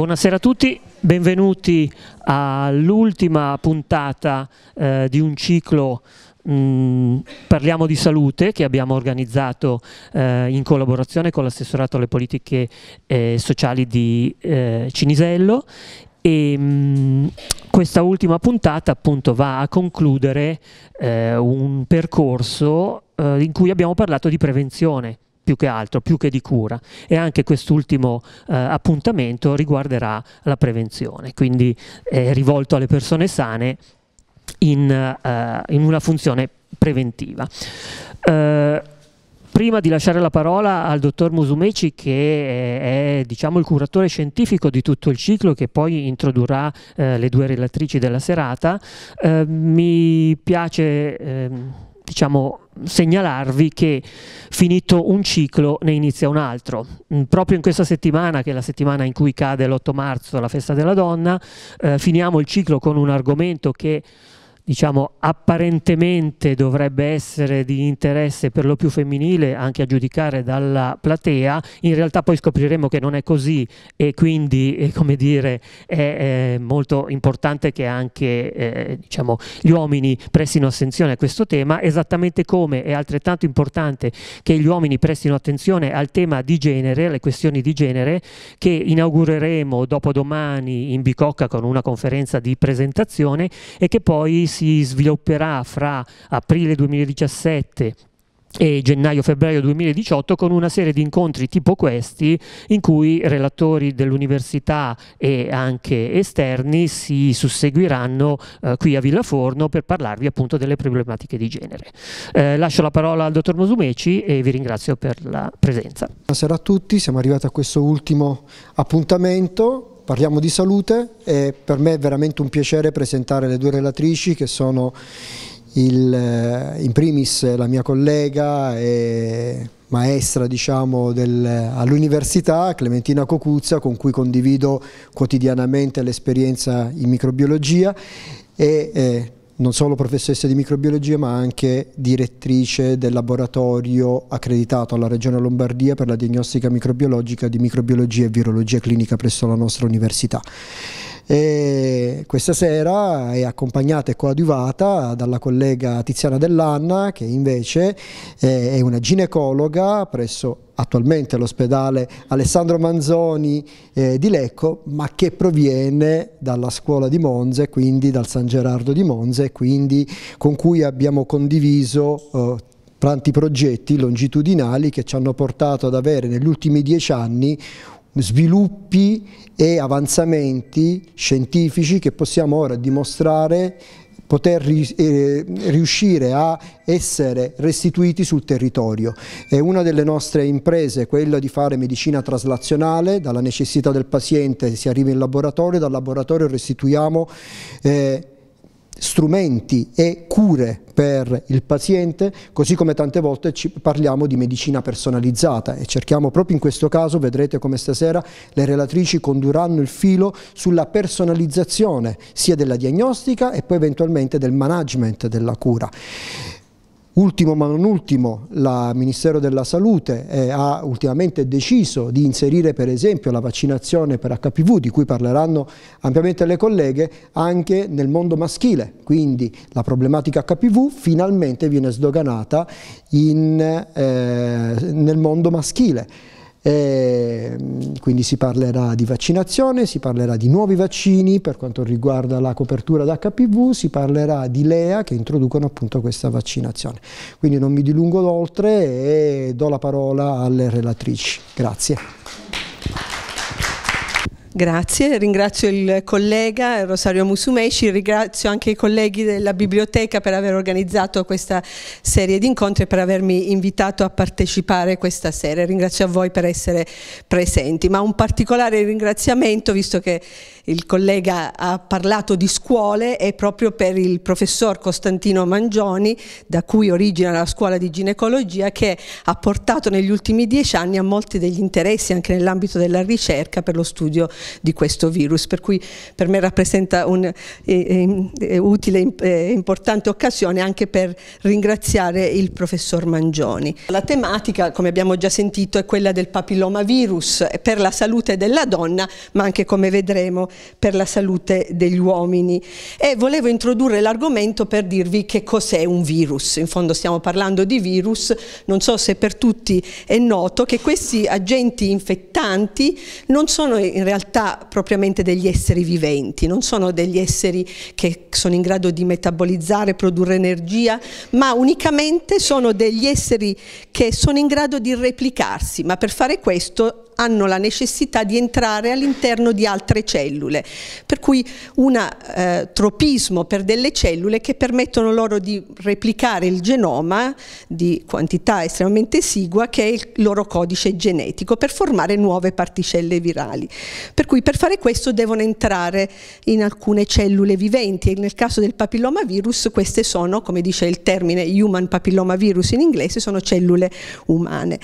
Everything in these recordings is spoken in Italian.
Buonasera a tutti, benvenuti all'ultima puntata eh, di un ciclo mh, mm, Parliamo di salute che abbiamo organizzato eh, in collaborazione con l'assessorato alle politiche eh, sociali di eh, Cinisello e mh, mm, questa ultima puntata appunto va a concludere eh, un percorso eh, in cui abbiamo parlato di prevenzione più che altro, più che di cura. E anche quest'ultimo eh, appuntamento riguarderà la prevenzione, quindi è eh, rivolto alle persone sane in, eh, in una funzione preventiva. Eh, prima di lasciare la parola al dottor Musumeci che eh, è diciamo, il curatore scientifico di tutto il ciclo che poi introdurrà eh, le due relatrici della serata, eh, mi piace eh, diciamo, segnalarvi che finito un ciclo ne inizia un altro. Mm, proprio in questa settimana, che è la settimana in cui cade l'8 marzo la festa della donna, eh, finiamo il ciclo con un argomento che diciamo, apparentemente dovrebbe essere di interesse per lo più femminile, anche a giudicare dalla platea, in realtà poi scopriremo che non è così e quindi, eh, come dire, è, è, molto importante che anche eh, diciamo, gli uomini prestino attenzione a questo tema, esattamente come è altrettanto importante che gli uomini prestino attenzione al tema di genere, alle questioni di genere, che inaugureremo dopodomani in Bicocca con una conferenza di presentazione e che poi si si svilupperà fra aprile 2017 e gennaio-febbraio 2018 con una serie di incontri tipo questi in cui relatori dell'università e anche esterni si susseguiranno eh, qui a Villa Forno per parlarvi appunto delle problematiche di genere. Eh, lascio la parola al dottor Mosumeci e vi ringrazio per la presenza. Buonasera a tutti, siamo arrivati a questo ultimo appuntamento Parliamo di salute e per me è veramente un piacere presentare le due relatrici che sono il, eh, in primis la mia collega e maestra diciamo, all'università, Clementina Cocuzza, con cui condivido quotidianamente l'esperienza in microbiologia e eh, non solo professoressa di microbiologia ma anche direttrice del laboratorio accreditato alla Regione Lombardia per la diagnostica microbiologica di microbiologia e virologia clinica presso la nostra università. E questa sera è accompagnata e coadiuvata dalla collega Tiziana Dell'Anna che invece è una ginecologa presso attualmente l'ospedale Alessandro Manzoni eh, di Lecco, ma che proviene dalla scuola di Monza, e quindi dal San Gerardo di Monza, e quindi con cui abbiamo condiviso eh, tanti progetti longitudinali che ci hanno portato ad avere negli ultimi dieci anni sviluppi e avanzamenti scientifici che possiamo ora dimostrare poter eh, riuscire a essere restituiti sul territorio. È una delle nostre imprese quella di fare medicina traslazionale, dalla necessità del paziente si arriva in laboratorio, dal laboratorio restituiamo eh, strumenti e cure per il paziente, così come tante volte parliamo di medicina personalizzata e cerchiamo proprio in questo caso, vedrete come stasera le relatrici condurranno il filo sulla personalizzazione sia della diagnostica e poi eventualmente del management della cura. Ultimo ma non ultimo, il Ministero della Salute eh, ha ultimamente deciso di inserire per esempio la vaccinazione per HPV, di cui parleranno ampiamente le colleghe, anche nel mondo maschile. Quindi la problematica HPV finalmente viene sdoganata in, eh, nel mondo maschile. E ehm, quindi si parlerà di vaccinazione, si parlerà di nuovi vaccini per quanto riguarda la copertura d'HPV, si parlerà di LEA che introducono appunto questa vaccinazione. Quindi non mi dilungo oltre e do la parola alle relatrici. Grazie. Grazie, ringrazio il collega Rosario Musumeci, ringrazio anche i colleghi della biblioteca per aver organizzato questa serie di incontri e per avermi invitato a partecipare questa sera. Ringrazio a voi per essere presenti, ma un particolare ringraziamento, visto che il collega ha parlato di scuole, è proprio per il professor Costantino Mangioni, da cui origina la scuola di ginecologia, che ha portato negli ultimi dieci anni a molti degli interessi anche nell'ambito della ricerca per lo studio di questo virus, per cui per me rappresenta un'utile eh, eh, eh, e importante occasione anche per ringraziare il professor Mangioni. La tematica, come abbiamo già sentito, è quella del papillomavirus per la salute della donna, ma anche come vedremo per la salute degli uomini. E volevo introdurre l'argomento per dirvi che cos'è un virus. In fondo stiamo parlando di virus, non so se per tutti è noto che questi agenti infettanti non sono in realtà realtà propriamente degli esseri viventi, non sono degli esseri che sono in grado di metabolizzare, produrre energia, ma unicamente sono degli esseri che sono in grado di replicarsi, ma per fare questo hanno la necessità di entrare all'interno di altre cellule, per cui un eh, tropismo per delle cellule che permettono loro di replicare il genoma di quantità estremamente esigua che è il loro codice genetico per formare nuove particelle virali. Per cui per fare questo devono entrare in alcune cellule viventi e nel caso del papillomavirus queste sono, come dice il termine human papillomavirus in inglese, sono cellule umane.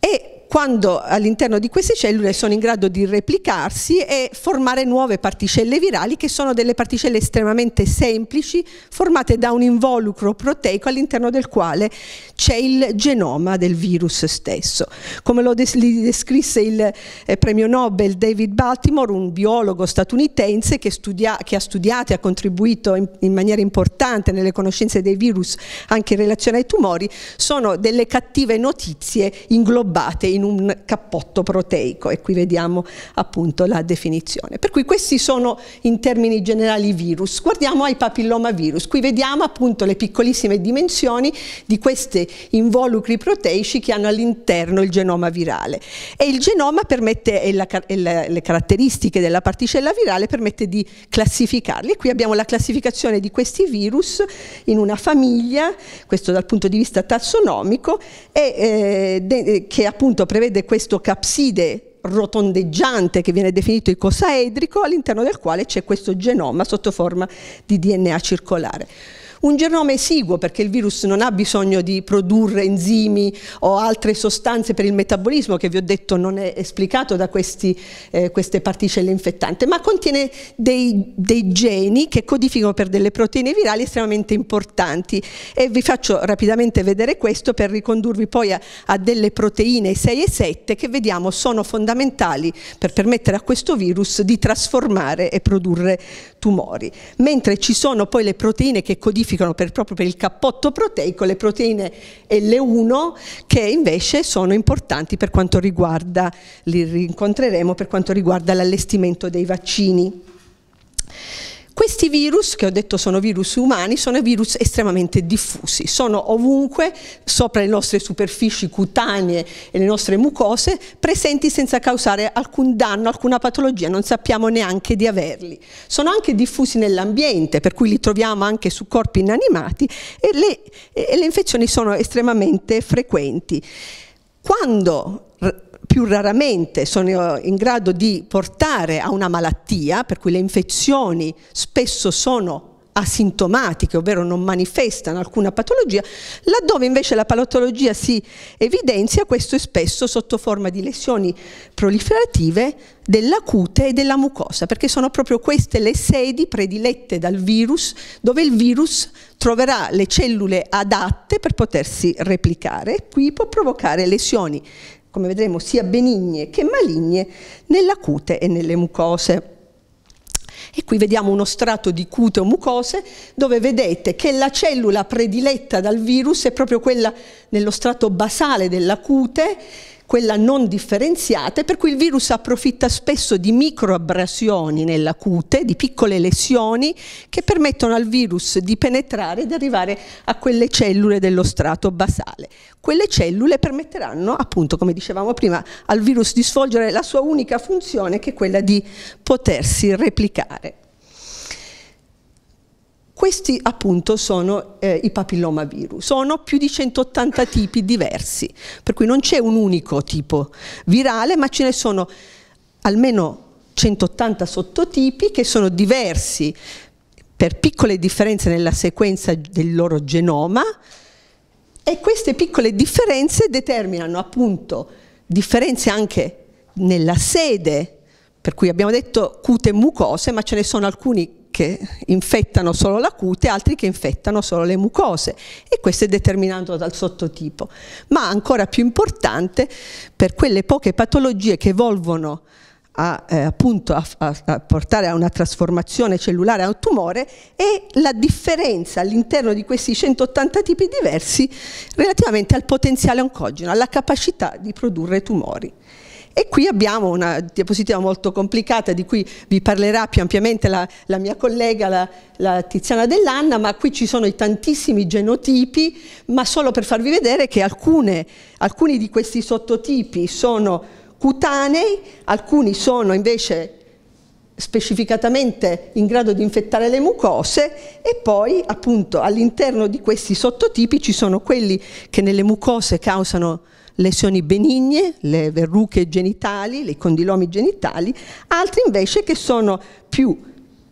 E quando all'interno di queste cellule sono in grado di replicarsi e formare nuove particelle virali che sono delle particelle estremamente semplici formate da un involucro proteico all'interno del quale c'è il genoma del virus stesso. Come lo des descrisse il eh, premio Nobel David Baltimore, un biologo statunitense che, studia che ha studiato e ha contribuito in, in maniera importante nelle conoscenze dei virus anche in relazione ai tumori, sono delle cattive notizie inglobate in in un cappotto proteico e qui vediamo appunto la definizione. Per cui questi sono in termini generali i virus. Guardiamo ai papillomavirus, qui vediamo appunto le piccolissime dimensioni di questi involucri proteici che hanno all'interno il genoma virale e il genoma permette, e, la, e la, le caratteristiche della particella virale permette di classificarli. E qui abbiamo la classificazione di questi virus in una famiglia, questo dal punto di vista tassonomico, e, eh, de, eh, che appunto prevede questo capside rotondeggiante che viene definito icosaedrico all'interno del quale c'è questo genoma sotto forma di DNA circolare. Un genoma esiguo perché il virus non ha bisogno di produrre enzimi o altre sostanze per il metabolismo che vi ho detto non è esplicato da questi, eh, queste particelle infettanti, ma contiene dei, dei geni che codificano per delle proteine virali estremamente importanti e vi faccio rapidamente vedere questo per ricondurvi poi a, a delle proteine 6 e 7 che vediamo sono fondamentali per permettere a questo virus di trasformare e produrre tumori. Mentre ci sono poi le proteine che codificano specificano per, proprio per il cappotto proteico le proteine L1 che invece sono importanti per quanto riguarda, li rincontreremo per quanto riguarda l'allestimento dei vaccini. Questi virus, che ho detto sono virus umani, sono virus estremamente diffusi, sono ovunque, sopra le nostre superfici cutanee e le nostre mucose, presenti senza causare alcun danno, alcuna patologia, non sappiamo neanche di averli. Sono anche diffusi nell'ambiente, per cui li troviamo anche su corpi inanimati e le, e le infezioni sono estremamente frequenti. Quando più raramente sono in grado di portare a una malattia, per cui le infezioni spesso sono asintomatiche, ovvero non manifestano alcuna patologia, laddove invece la patologia si evidenzia, questo è spesso sotto forma di lesioni proliferative della cute e della mucosa, perché sono proprio queste le sedi predilette dal virus, dove il virus troverà le cellule adatte per potersi replicare, qui può provocare lesioni come vedremo, sia benigne che maligne, nella cute e nelle mucose. E qui vediamo uno strato di cute o mucose dove vedete che la cellula prediletta dal virus è proprio quella nello strato basale della cute quella non differenziata, per cui il virus approfitta spesso di microabrasioni nella cute, di piccole lesioni che permettono al virus di penetrare ed arrivare a quelle cellule dello strato basale. Quelle cellule permetteranno, appunto, come dicevamo prima, al virus di svolgere la sua unica funzione che è quella di potersi replicare. Questi appunto sono eh, i papillomavirus, sono più di 180 tipi diversi, per cui non c'è un unico tipo virale, ma ce ne sono almeno 180 sottotipi che sono diversi per piccole differenze nella sequenza del loro genoma e queste piccole differenze determinano appunto differenze anche nella sede, per cui abbiamo detto cute mucose, ma ce ne sono alcuni che infettano solo la cute, altri che infettano solo le mucose e questo è determinato dal sottotipo. Ma ancora più importante, per quelle poche patologie che evolvono a, eh, appunto a, a, portare a una trasformazione cellulare a un tumore e la differenza all'interno di questi 180 tipi diversi relativamente al potenziale oncogeno, alla capacità di produrre tumori. E qui abbiamo una diapositiva molto complicata di cui vi parlerà più ampiamente la, la mia collega, la, la Tiziana Dell'Anna, ma qui ci sono i tantissimi genotipi, ma solo per farvi vedere che alcune, alcuni di questi sottotipi sono cutanei, alcuni sono invece specificatamente in grado di infettare le mucose e poi appunto all'interno di questi sottotipi ci sono quelli che nelle mucose causano lesioni benigne, le verruche genitali, i condilomi genitali, altri invece che sono più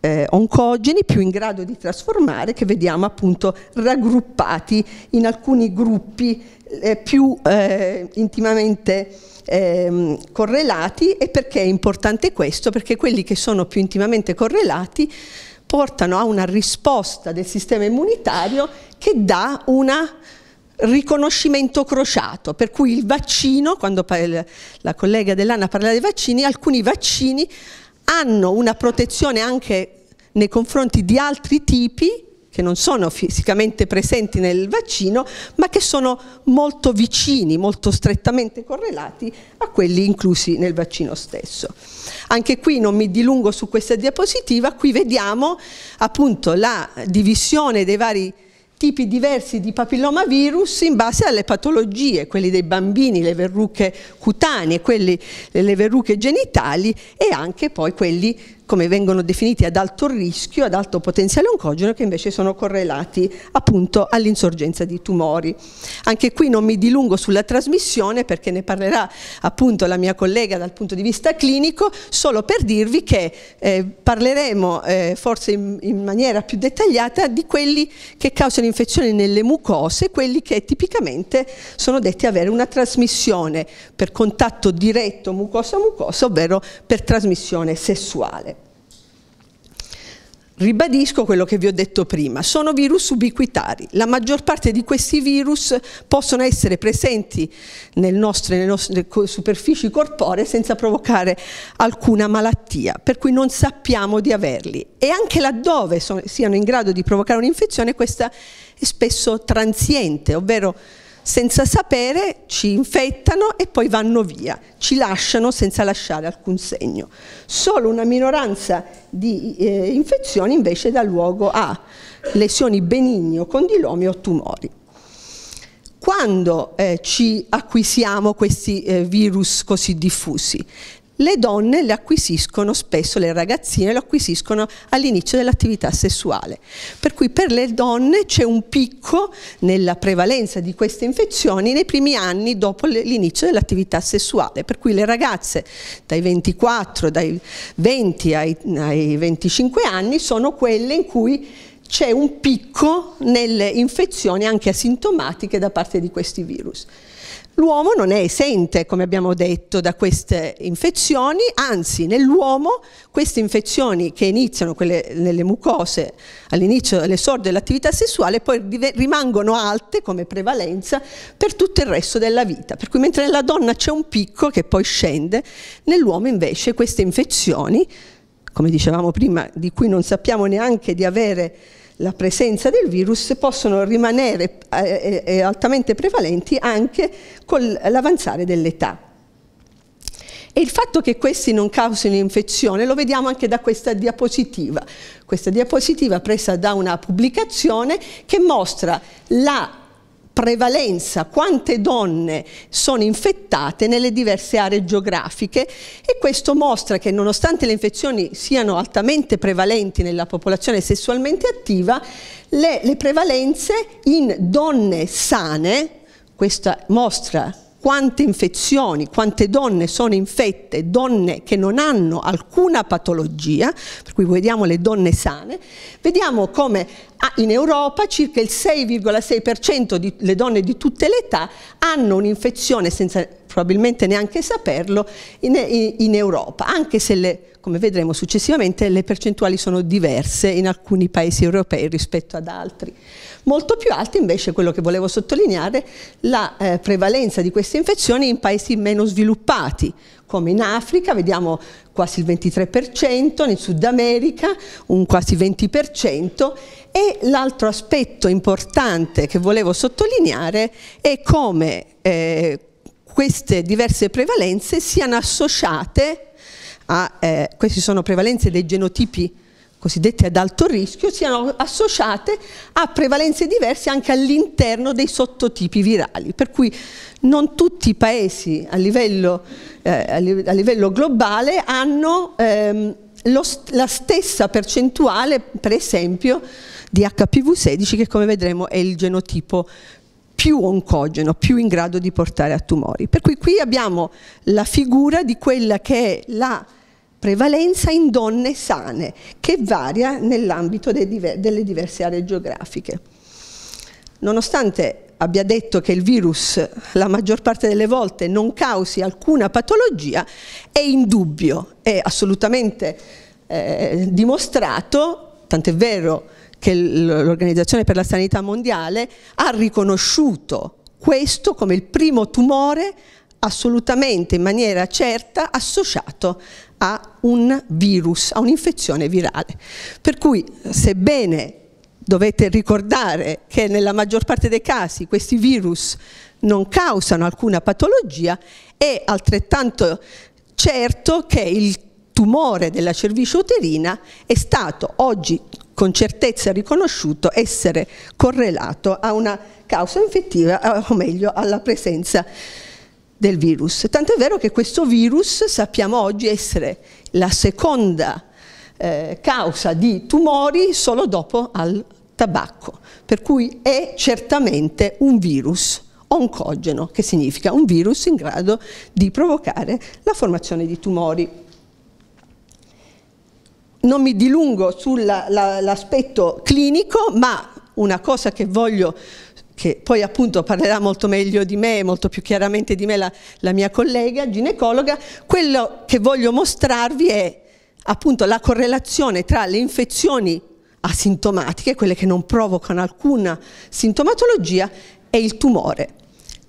eh, oncogeni, più in grado di trasformare, che vediamo appunto raggruppati in alcuni gruppi eh, più eh, intimamente ehm, correlati e perché è importante questo? Perché quelli che sono più intimamente correlati portano a una risposta del sistema immunitario che dà una riconoscimento crociato, per cui il vaccino, quando la collega dell'Anna parla dei vaccini, alcuni vaccini hanno una protezione anche nei confronti di altri tipi che non sono fisicamente presenti nel vaccino, ma che sono molto vicini, molto strettamente correlati a quelli inclusi nel vaccino stesso. Anche qui non mi dilungo su questa diapositiva, qui vediamo appunto la divisione dei vari tipi diversi di papillomavirus in base alle patologie, quelli dei bambini, le verruche cutanee, quelli, le verruche genitali e anche poi quelli come vengono definiti ad alto rischio, ad alto potenziale oncogeno, che invece sono correlati appunto all'insorgenza di tumori. Anche qui non mi dilungo sulla trasmissione perché ne parlerà appunto la mia collega dal punto di vista clinico, solo per dirvi che eh, parleremo eh, forse in, in maniera più dettagliata di quelli che causano infezioni nelle mucose, quelli che tipicamente sono detti avere una trasmissione per contatto diretto mucosa-mucosa, ovvero per trasmissione sessuale. Ribadisco quello che vi ho detto prima, sono virus ubiquitari, la maggior parte di questi virus possono essere presenti nel nostre, nelle nostre superfici corporee senza provocare alcuna malattia, per cui non sappiamo di averli e anche laddove sono, siano in grado di provocare un'infezione questa è spesso transiente, ovvero senza sapere ci infettano e poi vanno via, ci lasciano senza lasciare alcun segno. Solo una minoranza di eh, infezioni invece dà luogo a lesioni benigne o condilomi o tumori. Quando eh, ci acquisiamo questi eh, virus così diffusi? le donne le acquisiscono spesso, le ragazzine lo acquisiscono all'inizio dell'attività sessuale. Per cui per le donne c'è un picco nella prevalenza di queste infezioni nei primi anni dopo l'inizio dell'attività sessuale, per cui le ragazze dai 24, dai 20 ai, ai 25 anni sono quelle in cui c'è un picco nelle infezioni anche asintomatiche da parte di questi virus. L'uomo non è esente, come abbiamo detto, da queste infezioni, anzi nell'uomo queste infezioni che iniziano quelle, nelle mucose all'inizio delle dell'esordio dell'attività sessuale poi rimangono alte come prevalenza per tutto il resto della vita. Per cui mentre nella donna c'è un picco che poi scende, nell'uomo invece queste infezioni, come dicevamo prima, di cui non sappiamo neanche di avere la presenza del virus possono rimanere eh, eh, eh, altamente prevalenti anche con l'avanzare dell'età. E il fatto che questi non causino infezione lo vediamo anche da questa diapositiva. Questa diapositiva presa da una pubblicazione che mostra la prevalenza, quante donne sono infettate nelle diverse aree geografiche e questo mostra che nonostante le infezioni siano altamente prevalenti nella popolazione sessualmente attiva, le, le prevalenze in donne sane, questa mostra quante infezioni, quante donne sono infette, donne che non hanno alcuna patologia, per cui vediamo le donne sane, vediamo come ah, in Europa circa il 6,6% delle donne di tutte le età hanno un'infezione senza probabilmente neanche saperlo in, in Europa, anche se le come vedremo successivamente, le percentuali sono diverse in alcuni paesi europei rispetto ad altri. Molto più alte invece, quello che volevo sottolineare, la eh, prevalenza di queste infezioni in paesi meno sviluppati, come in Africa, vediamo quasi il 23%, in Sud America un quasi 20% e l'altro aspetto importante che volevo sottolineare è come eh, queste diverse prevalenze siano associate a, eh, queste sono prevalenze dei genotipi cosiddetti ad alto rischio, siano associate a prevalenze diverse anche all'interno dei sottotipi virali, per cui non tutti i paesi a livello, eh, a livello globale hanno ehm, st la stessa percentuale, per esempio, di HPV16 che come vedremo è il genotipo più oncogeno, più in grado di portare a tumori. Per cui qui abbiamo la figura di quella che è la prevalenza in donne sane, che varia nell'ambito diver delle diverse aree geografiche. Nonostante abbia detto che il virus la maggior parte delle volte non causi alcuna patologia, è indubbio, è assolutamente eh, dimostrato, tant'è vero che l'Organizzazione per la Sanità Mondiale ha riconosciuto questo come il primo tumore assolutamente in maniera certa associato a un virus, a un'infezione virale. Per cui, eh, sebbene dovete ricordare che nella maggior parte dei casi questi virus non causano alcuna patologia, è altrettanto certo che il tumore della cervice uterina è stato oggi con certezza riconosciuto essere correlato a una causa infettiva, eh, o meglio alla presenza di del virus. Tant'è vero che questo virus sappiamo oggi essere la seconda eh, causa di tumori solo dopo al tabacco, per cui è certamente un virus oncogeno, che significa un virus in grado di provocare la formazione di tumori. Non mi dilungo sull'aspetto clinico, ma una cosa che voglio che poi appunto parlerà molto meglio di me, molto più chiaramente di me la, la mia collega ginecologa, quello che voglio mostrarvi è appunto la correlazione tra le infezioni asintomatiche, quelle che non provocano alcuna sintomatologia, e il tumore.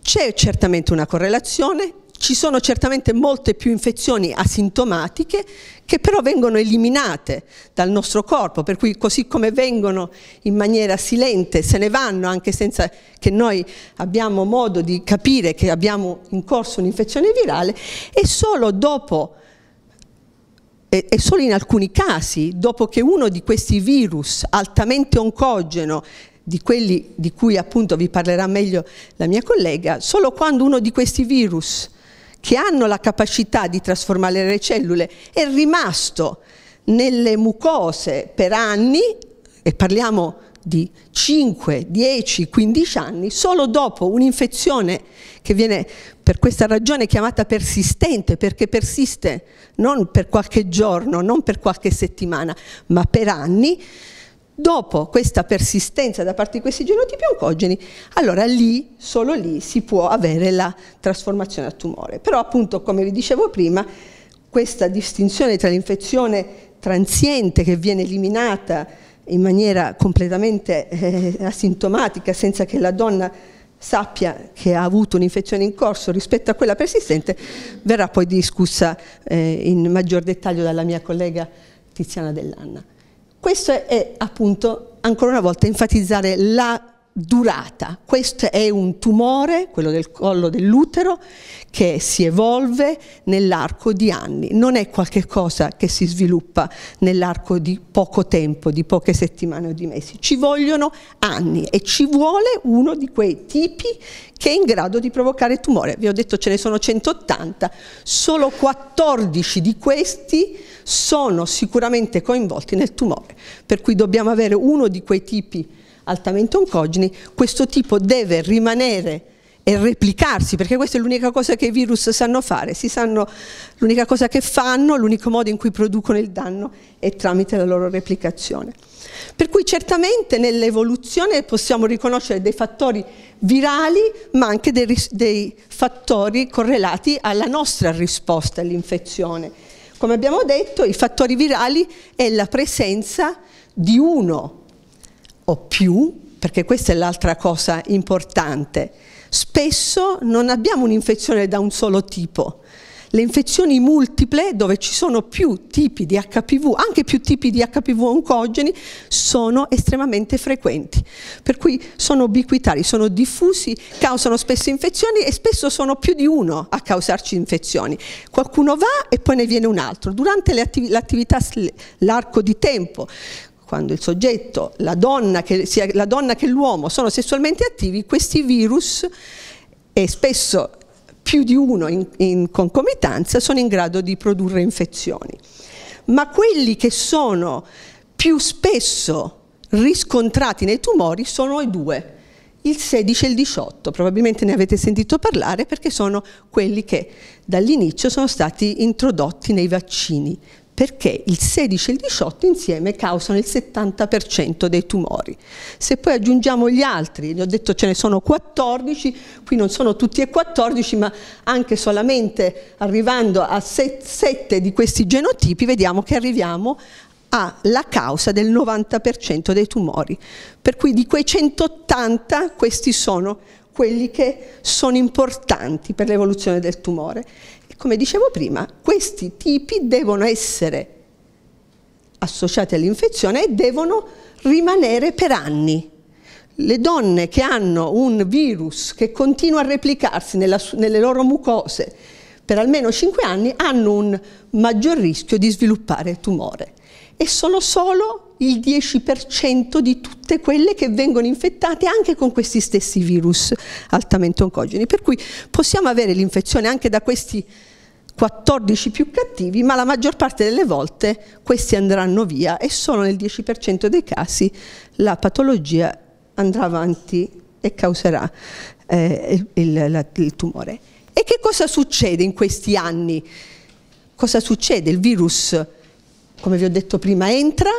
C'è certamente una correlazione, ci sono certamente molte più infezioni asintomatiche che però vengono eliminate dal nostro corpo, per cui così come vengono in maniera silente, se ne vanno anche senza che noi abbiamo modo di capire che abbiamo in corso un'infezione virale e solo dopo e solo in alcuni casi, dopo che uno di questi virus altamente oncogeno di quelli di cui appunto vi parlerà meglio la mia collega, solo quando uno di questi virus che hanno la capacità di trasformare le cellule è rimasto nelle mucose per anni, e parliamo di 5, 10, 15 anni, solo dopo un'infezione che viene per questa ragione chiamata persistente, perché persiste non per qualche giorno, non per qualche settimana, ma per anni, Dopo questa persistenza da parte di questi genotipi oncogeni, allora lì, solo lì, si può avere la trasformazione a tumore. Però appunto, come vi dicevo prima, questa distinzione tra l'infezione transiente che viene eliminata in maniera completamente eh, asintomatica, senza che la donna sappia che ha avuto un'infezione in corso rispetto a quella persistente, verrà poi discussa eh, in maggior dettaglio dalla mia collega Tiziana Dell'Anna. Questo è appunto, ancora una volta, enfatizzare la durata. Questo è un tumore, quello del collo dell'utero, che si evolve nell'arco di anni. Non è qualcosa che si sviluppa nell'arco di poco tempo, di poche settimane o di mesi. Ci vogliono anni e ci vuole uno di quei tipi che è in grado di provocare tumore. Vi ho detto ce ne sono 180, solo 14 di questi sono sicuramente coinvolti nel tumore, per cui dobbiamo avere uno di quei tipi altamente oncogeni, questo tipo deve rimanere e replicarsi, perché questa è l'unica cosa che i virus sanno fare, l'unica cosa che fanno, l'unico modo in cui producono il danno è tramite la loro replicazione. Per cui certamente nell'evoluzione possiamo riconoscere dei fattori virali, ma anche dei, dei fattori correlati alla nostra risposta all'infezione come abbiamo detto, i fattori virali è la presenza di uno o più, perché questa è l'altra cosa importante. Spesso non abbiamo un'infezione da un solo tipo, le infezioni multiple dove ci sono più tipi di HPV, anche più tipi di HPV oncogeni, sono estremamente frequenti. Per cui sono ubiquitari, sono diffusi, causano spesso infezioni e spesso sono più di uno a causarci infezioni. Qualcuno va e poi ne viene un altro. Durante l'attività, l'arco di tempo, quando il soggetto, la donna che, sia la donna che l'uomo sono sessualmente attivi, questi virus e spesso più di uno in, in concomitanza sono in grado di produrre infezioni. Ma quelli che sono più spesso riscontrati nei tumori sono i due, il 16 e il 18, probabilmente ne avete sentito parlare perché sono quelli che dall'inizio sono stati introdotti nei vaccini perché il 16 e il 18 insieme causano il 70% dei tumori. Se poi aggiungiamo gli altri, vi ho detto ce ne sono 14, qui non sono tutti e 14, ma anche solamente arrivando a 7 di questi genotipi vediamo che arriviamo alla causa del 90% dei tumori. Per cui di quei 180 questi sono quelli che sono importanti per l'evoluzione del tumore come dicevo prima, questi tipi devono essere associati all'infezione e devono rimanere per anni. Le donne che hanno un virus che continua a replicarsi nella, nelle loro mucose per almeno 5 anni hanno un maggior rischio di sviluppare tumore e sono solo il 10% di tutte quelle che vengono infettate anche con questi stessi virus altamente oncogeni. Per cui possiamo avere l'infezione anche da questi 14 più cattivi, ma la maggior parte delle volte questi andranno via e solo nel 10% dei casi la patologia andrà avanti e causerà eh, il, la, il tumore. E che cosa succede in questi anni? Cosa succede? Il virus, come vi ho detto prima, entra,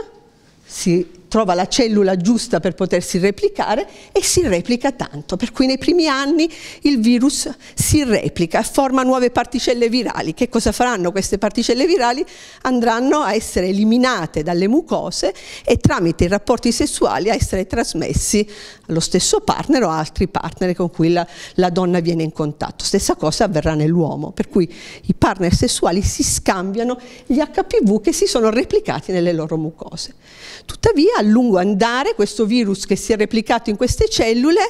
si trova la cellula giusta per potersi replicare e si replica tanto, per cui nei primi anni il virus si replica, e forma nuove particelle virali. Che cosa faranno queste particelle virali? Andranno a essere eliminate dalle mucose e tramite i rapporti sessuali a essere trasmessi allo stesso partner o a altri partner con cui la, la donna viene in contatto. Stessa cosa avverrà nell'uomo, per cui i partner sessuali si scambiano gli HPV che si sono replicati nelle loro mucose. Tuttavia a lungo andare questo virus che si è replicato in queste cellule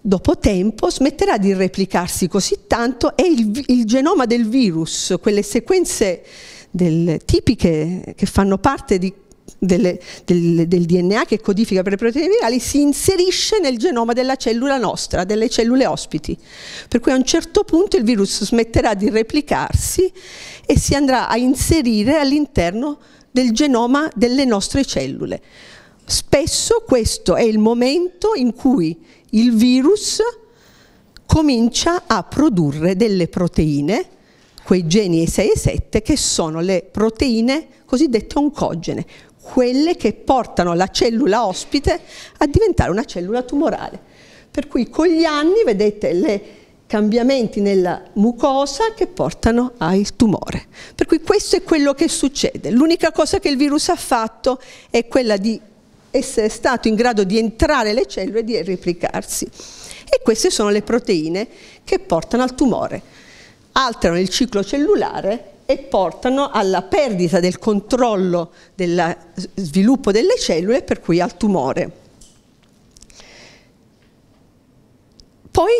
dopo tempo smetterà di replicarsi così tanto e il, il genoma del virus, quelle sequenze del, tipiche che fanno parte di delle, del, del, DNA che codifica per le proteine virali si inserisce nel genoma della cellula nostra, delle cellule ospiti. Per cui a un certo punto il virus smetterà di replicarsi e si andrà a inserire all'interno del genoma delle nostre cellule. Spesso questo è il momento in cui il virus comincia a produrre delle proteine, quei geni e 6 e 7, che sono le proteine cosiddette oncogene, quelle che portano la cellula ospite a diventare una cellula tumorale. Per cui con gli anni vedete le cambiamenti nella mucosa che portano al tumore. Per cui questo è quello che succede. L'unica cosa che il virus ha fatto è quella di essere stato in grado di entrare le cellule e di replicarsi. E queste sono le proteine che portano al tumore. Alterano il ciclo cellulare e portano alla perdita del controllo del sviluppo delle cellule per cui al tumore. Poi,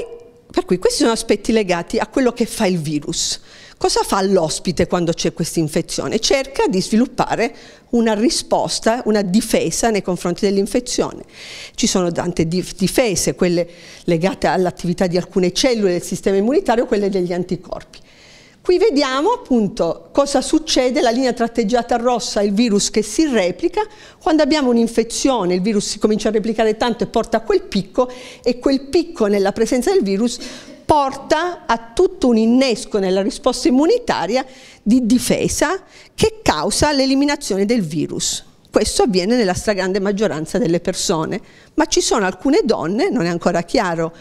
per cui questi sono aspetti legati a quello che fa il virus. Cosa fa l'ospite quando c'è questa infezione? Cerca di sviluppare una risposta, una difesa nei confronti dell'infezione. Ci sono tante difese, quelle legate all'attività di alcune cellule del sistema immunitario, quelle degli anticorpi. Qui vediamo appunto cosa succede, la linea tratteggiata rossa è il virus che si replica, quando abbiamo un'infezione il virus si comincia a replicare tanto e porta a quel picco e quel picco nella presenza del virus porta a tutto un innesco nella risposta immunitaria di difesa che causa l'eliminazione del virus. Questo avviene nella stragrande maggioranza delle persone, ma ci sono alcune donne, non è ancora chiaro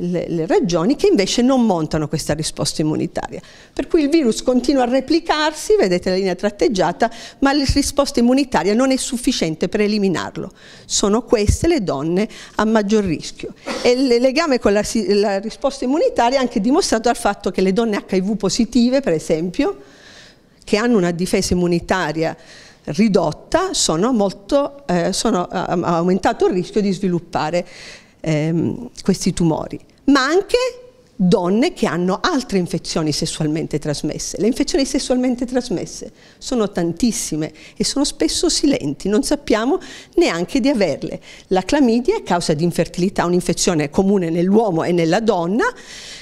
le, le regioni che invece non montano questa risposta immunitaria. Per cui il virus continua a replicarsi, vedete la linea tratteggiata, ma la risposta immunitaria non è sufficiente per eliminarlo. Sono queste le donne a maggior rischio. E il legame con la, la risposta immunitaria è anche dimostrato dal fatto che le donne HIV positive, per esempio, che hanno una difesa immunitaria ridotta, sono molto, eh, sono, aumentato il rischio di sviluppare ehm, questi tumori, ma anche donne che hanno altre infezioni sessualmente trasmesse. Le infezioni sessualmente trasmesse sono tantissime e sono spesso silenti, non sappiamo neanche di averle. La clamidia è causa di infertilità, un'infezione comune nell'uomo e nella donna,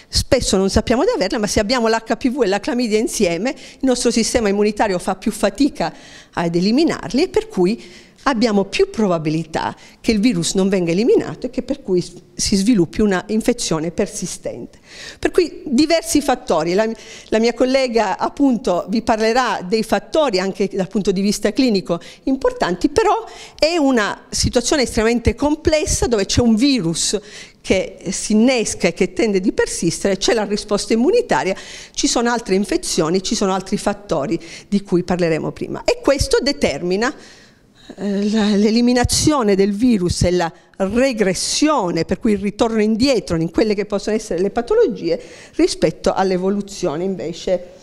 spesso non sappiamo di averla, ma se abbiamo l'HPV e la clamidia insieme, il nostro sistema immunitario fa più fatica ad eliminarli e per cui abbiamo più probabilità che il virus non venga eliminato e che per cui si sviluppi una infezione persistente. Per cui diversi fattori, la, la mia collega appunto vi parlerà dei fattori anche dal punto di vista clinico importanti, però è una situazione estremamente complessa dove c'è un virus che si innesca e che tende di persistere, c'è la risposta immunitaria, ci sono altre infezioni, ci sono altri fattori di cui parleremo prima e questo determina eh, l'eliminazione del virus e la regressione, per cui il ritorno indietro in quelle che possono essere le patologie, rispetto all'evoluzione invece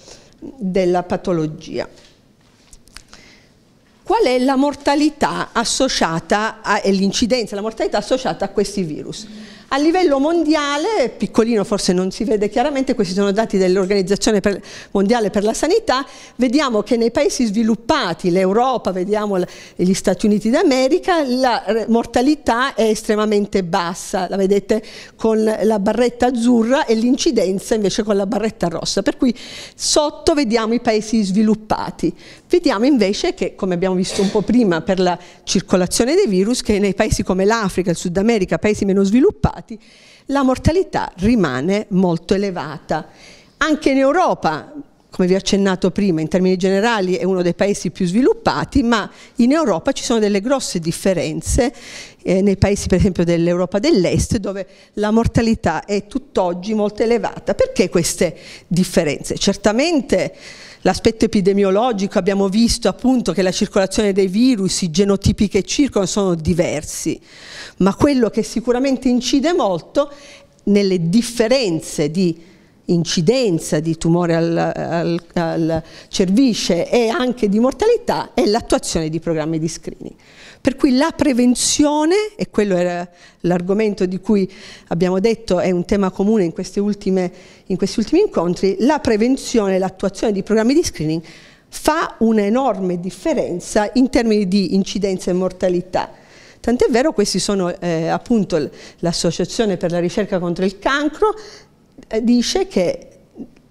della patologia. Qual è la mortalità associata e l'incidenza, la mortalità associata a questi virus? A livello mondiale, piccolino forse non si vede chiaramente, questi sono dati dell'Organizzazione Mondiale per la Sanità, vediamo che nei paesi sviluppati, l'Europa, vediamo gli Stati Uniti d'America, la eh, mortalità è estremamente bassa, la vedete con la barretta azzurra e l'incidenza invece con la barretta rossa, per cui sotto vediamo i paesi sviluppati. Vediamo invece che, come abbiamo visto un po' prima per la circolazione dei virus, che nei paesi come l'Africa, il Sud America, paesi meno sviluppati, la mortalità rimane molto elevata. Anche in Europa, come vi ho accennato prima, in termini generali è uno dei paesi più sviluppati, ma in Europa ci sono delle grosse differenze eh, nei paesi per esempio dell'Europa dell'Est dove la mortalità è tutt'oggi molto elevata. Perché queste differenze? Certamente l'aspetto epidemiologico abbiamo visto appunto che la circolazione dei virus, i genotipi che circolano sono diversi, ma quello che sicuramente incide molto nelle differenze di incidenza di tumore al, al, al cervice e anche di mortalità è l'attuazione di programmi di screening. Per cui la prevenzione, e quello era l'argomento di cui abbiamo detto è un tema comune in, ultime, in questi ultimi incontri, la prevenzione e l'attuazione di programmi di screening fa un'enorme differenza in termini di incidenza e mortalità. Tant'è vero, questi sono eh, appunto l'Associazione per la ricerca contro il cancro, eh, dice che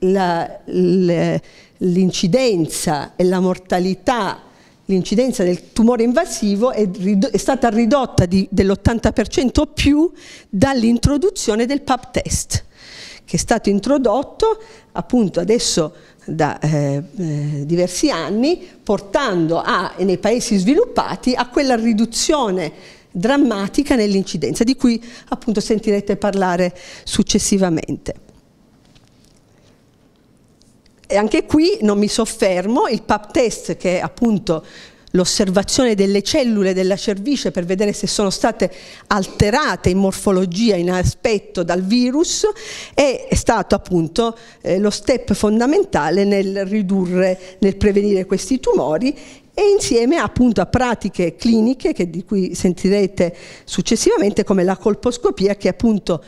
l'incidenza e la mortalità l'incidenza del tumore invasivo è, è stata ridotta dell'80% o più dall'introduzione del PAP test, che è stato introdotto appunto adesso da eh, eh diversi anni, portando a, nei paesi sviluppati a quella riduzione drammatica nell'incidenza, di cui appunto sentirete parlare successivamente. E anche qui non mi soffermo, il pap test che è appunto l'osservazione delle cellule della cervice per vedere se sono state alterate in morfologia, in aspetto dal virus, è stato appunto eh, lo step fondamentale nel ridurre, nel prevenire questi tumori e insieme appunto a pratiche cliniche che, di cui sentirete successivamente come la colposcopia che appunto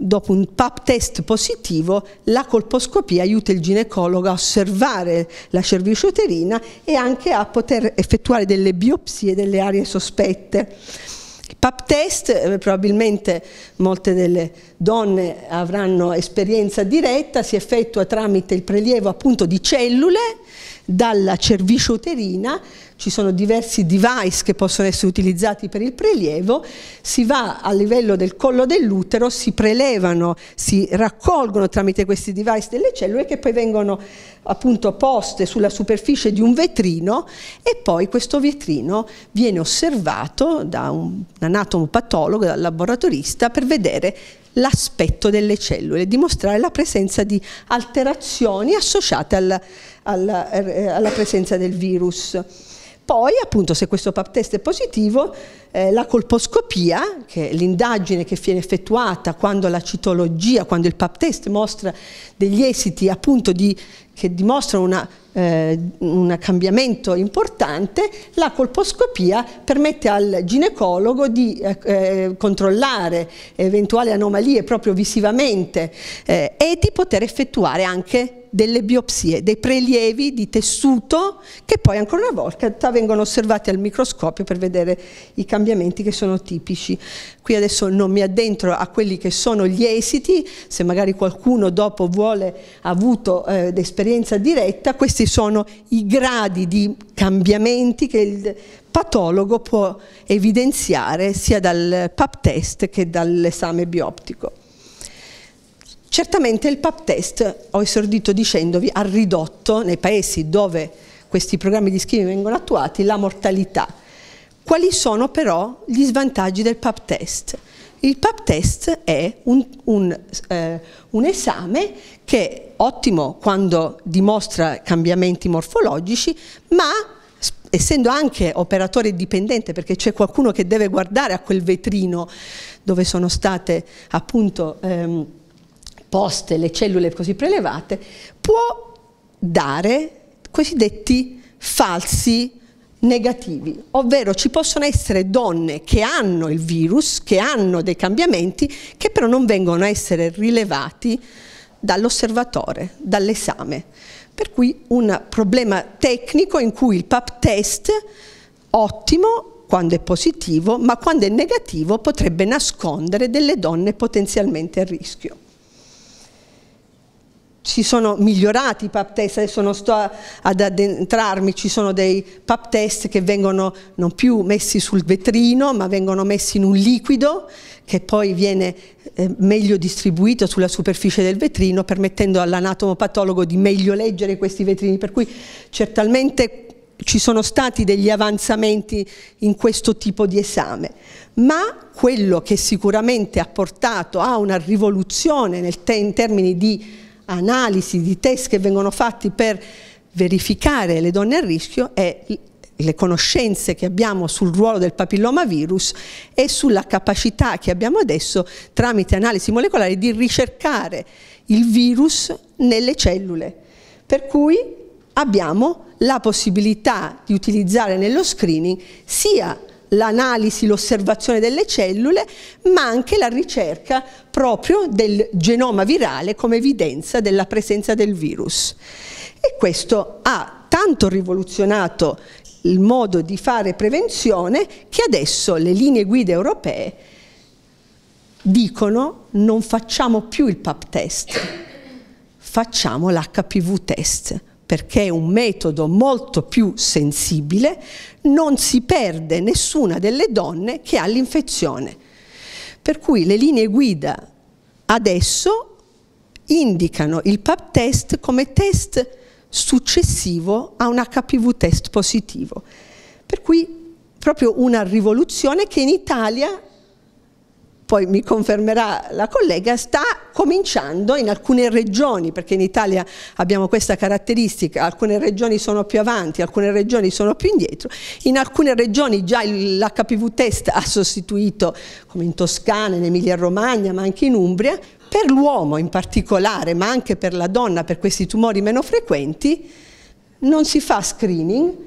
dopo un pap test positivo, la colposcopia aiuta il ginecologo a osservare la cervice uterina e anche a poter effettuare delle biopsie delle aree sospette. Il pap test, eh, probabilmente molte delle donne avranno esperienza diretta, si effettua tramite il prelievo appunto di cellule dalla cervice uterina, ci sono diversi device che possono essere utilizzati per il prelievo, si va a livello del collo dell'utero, si prelevano, si raccolgono tramite questi device delle cellule che poi vengono appunto poste sulla superficie di un vetrino e poi questo vetrino viene osservato da un anatomopatologo, dal laboratorista per vedere l'aspetto delle cellule, dimostrare la presenza di alterazioni associate al, alla, eh, alla presenza del virus. Poi appunto se questo pap test è positivo, eh, la colposcopia, che è l'indagine che viene effettuata quando la citologia, quando il pap test mostra degli esiti appunto di, che dimostrano una eh, un cambiamento importante, la colposcopia permette al ginecologo di eh, eh controllare eventuali anomalie proprio visivamente eh, e di poter effettuare anche delle biopsie, dei prelievi di tessuto che poi ancora una volta vengono osservati al microscopio per vedere i cambiamenti che sono tipici. Qui adesso non mi addentro a quelli che sono gli esiti, se magari qualcuno dopo vuole ha avuto eh, esperienza diretta, questi sono i gradi di cambiamenti che il patologo può evidenziare sia dal pap test che dall'esame bioptico. Certamente il PAP test, ho esordito dicendovi, ha ridotto nei paesi dove questi programmi di screening vengono attuati la mortalità. Quali sono però gli svantaggi del PAP test? Il PAP test è un, un, eh, un esame che è ottimo quando dimostra cambiamenti morfologici, ma essendo anche operatore dipendente, perché c'è qualcuno che deve guardare a quel vetrino dove sono state appunto... Ehm, poste le cellule così prelevate, può dare cosiddetti falsi negativi, ovvero ci possono essere donne che hanno il virus, che hanno dei cambiamenti, che però non vengono a essere rilevati dall'osservatore, dall'esame. Per cui un problema tecnico in cui il pap test ottimo quando è positivo, ma quando è negativo potrebbe nascondere delle donne potenzialmente a rischio ci sono migliorati i pap test, adesso non sto ad addentrarmi, ci sono dei pap test che vengono non più messi sul vetrino ma vengono messi in un liquido che poi viene eh, meglio distribuito sulla superficie del vetrino permettendo all'anatomopatologo di meglio leggere questi vetrini, per cui certamente ci sono stati degli avanzamenti in questo tipo di esame, ma quello che sicuramente ha portato a una rivoluzione te in termini di analisi, di test che vengono fatti per verificare le donne a rischio è le conoscenze che abbiamo sul ruolo del papillomavirus e sulla capacità che abbiamo adesso tramite analisi molecolari di ricercare il virus nelle cellule. Per cui abbiamo la possibilità di utilizzare nello screening sia l'analisi, l'osservazione delle cellule, ma anche la ricerca proprio del genoma virale come evidenza della presenza del virus. E questo ha tanto rivoluzionato il modo di fare prevenzione che adesso le linee guida europee dicono non facciamo più il PAP test, facciamo l'HPV test perché è un metodo molto più sensibile, non si perde nessuna delle donne che ha l'infezione. Per cui le linee guida adesso indicano il PAP test come test successivo a un HPV test positivo. Per cui proprio una rivoluzione che in Italia poi mi confermerà la collega, sta cominciando in alcune regioni, perché in Italia abbiamo questa caratteristica, alcune regioni sono più avanti, alcune regioni sono più indietro, in alcune regioni già l'HPV test ha sostituito, come in Toscana, in Emilia Romagna, ma anche in Umbria, per l'uomo in particolare, ma anche per la donna, per questi tumori meno frequenti, non si fa screening,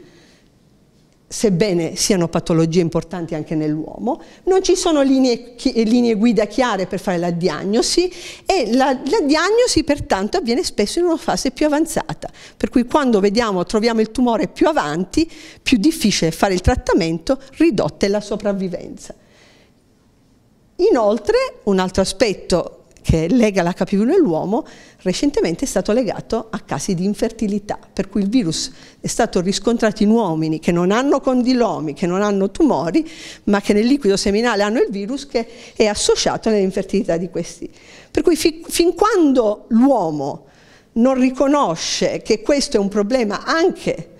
sebbene siano patologie importanti anche nell'uomo, non ci sono linee, linee, guida chiare per fare la diagnosi e la, la, diagnosi pertanto avviene spesso in una fase più avanzata, per cui quando vediamo, troviamo il tumore più avanti, più difficile fare il trattamento, ridotta è la sopravvivenza. Inoltre, un altro aspetto che lega l'HPV nell'uomo, recentemente è stato legato a casi di infertilità, per cui il virus è stato riscontrato in uomini che non hanno condilomi, che non hanno tumori, ma che nel liquido seminale hanno il virus che è associato all'infertilità di questi. Per cui fi fin quando l'uomo non riconosce che questo è un problema anche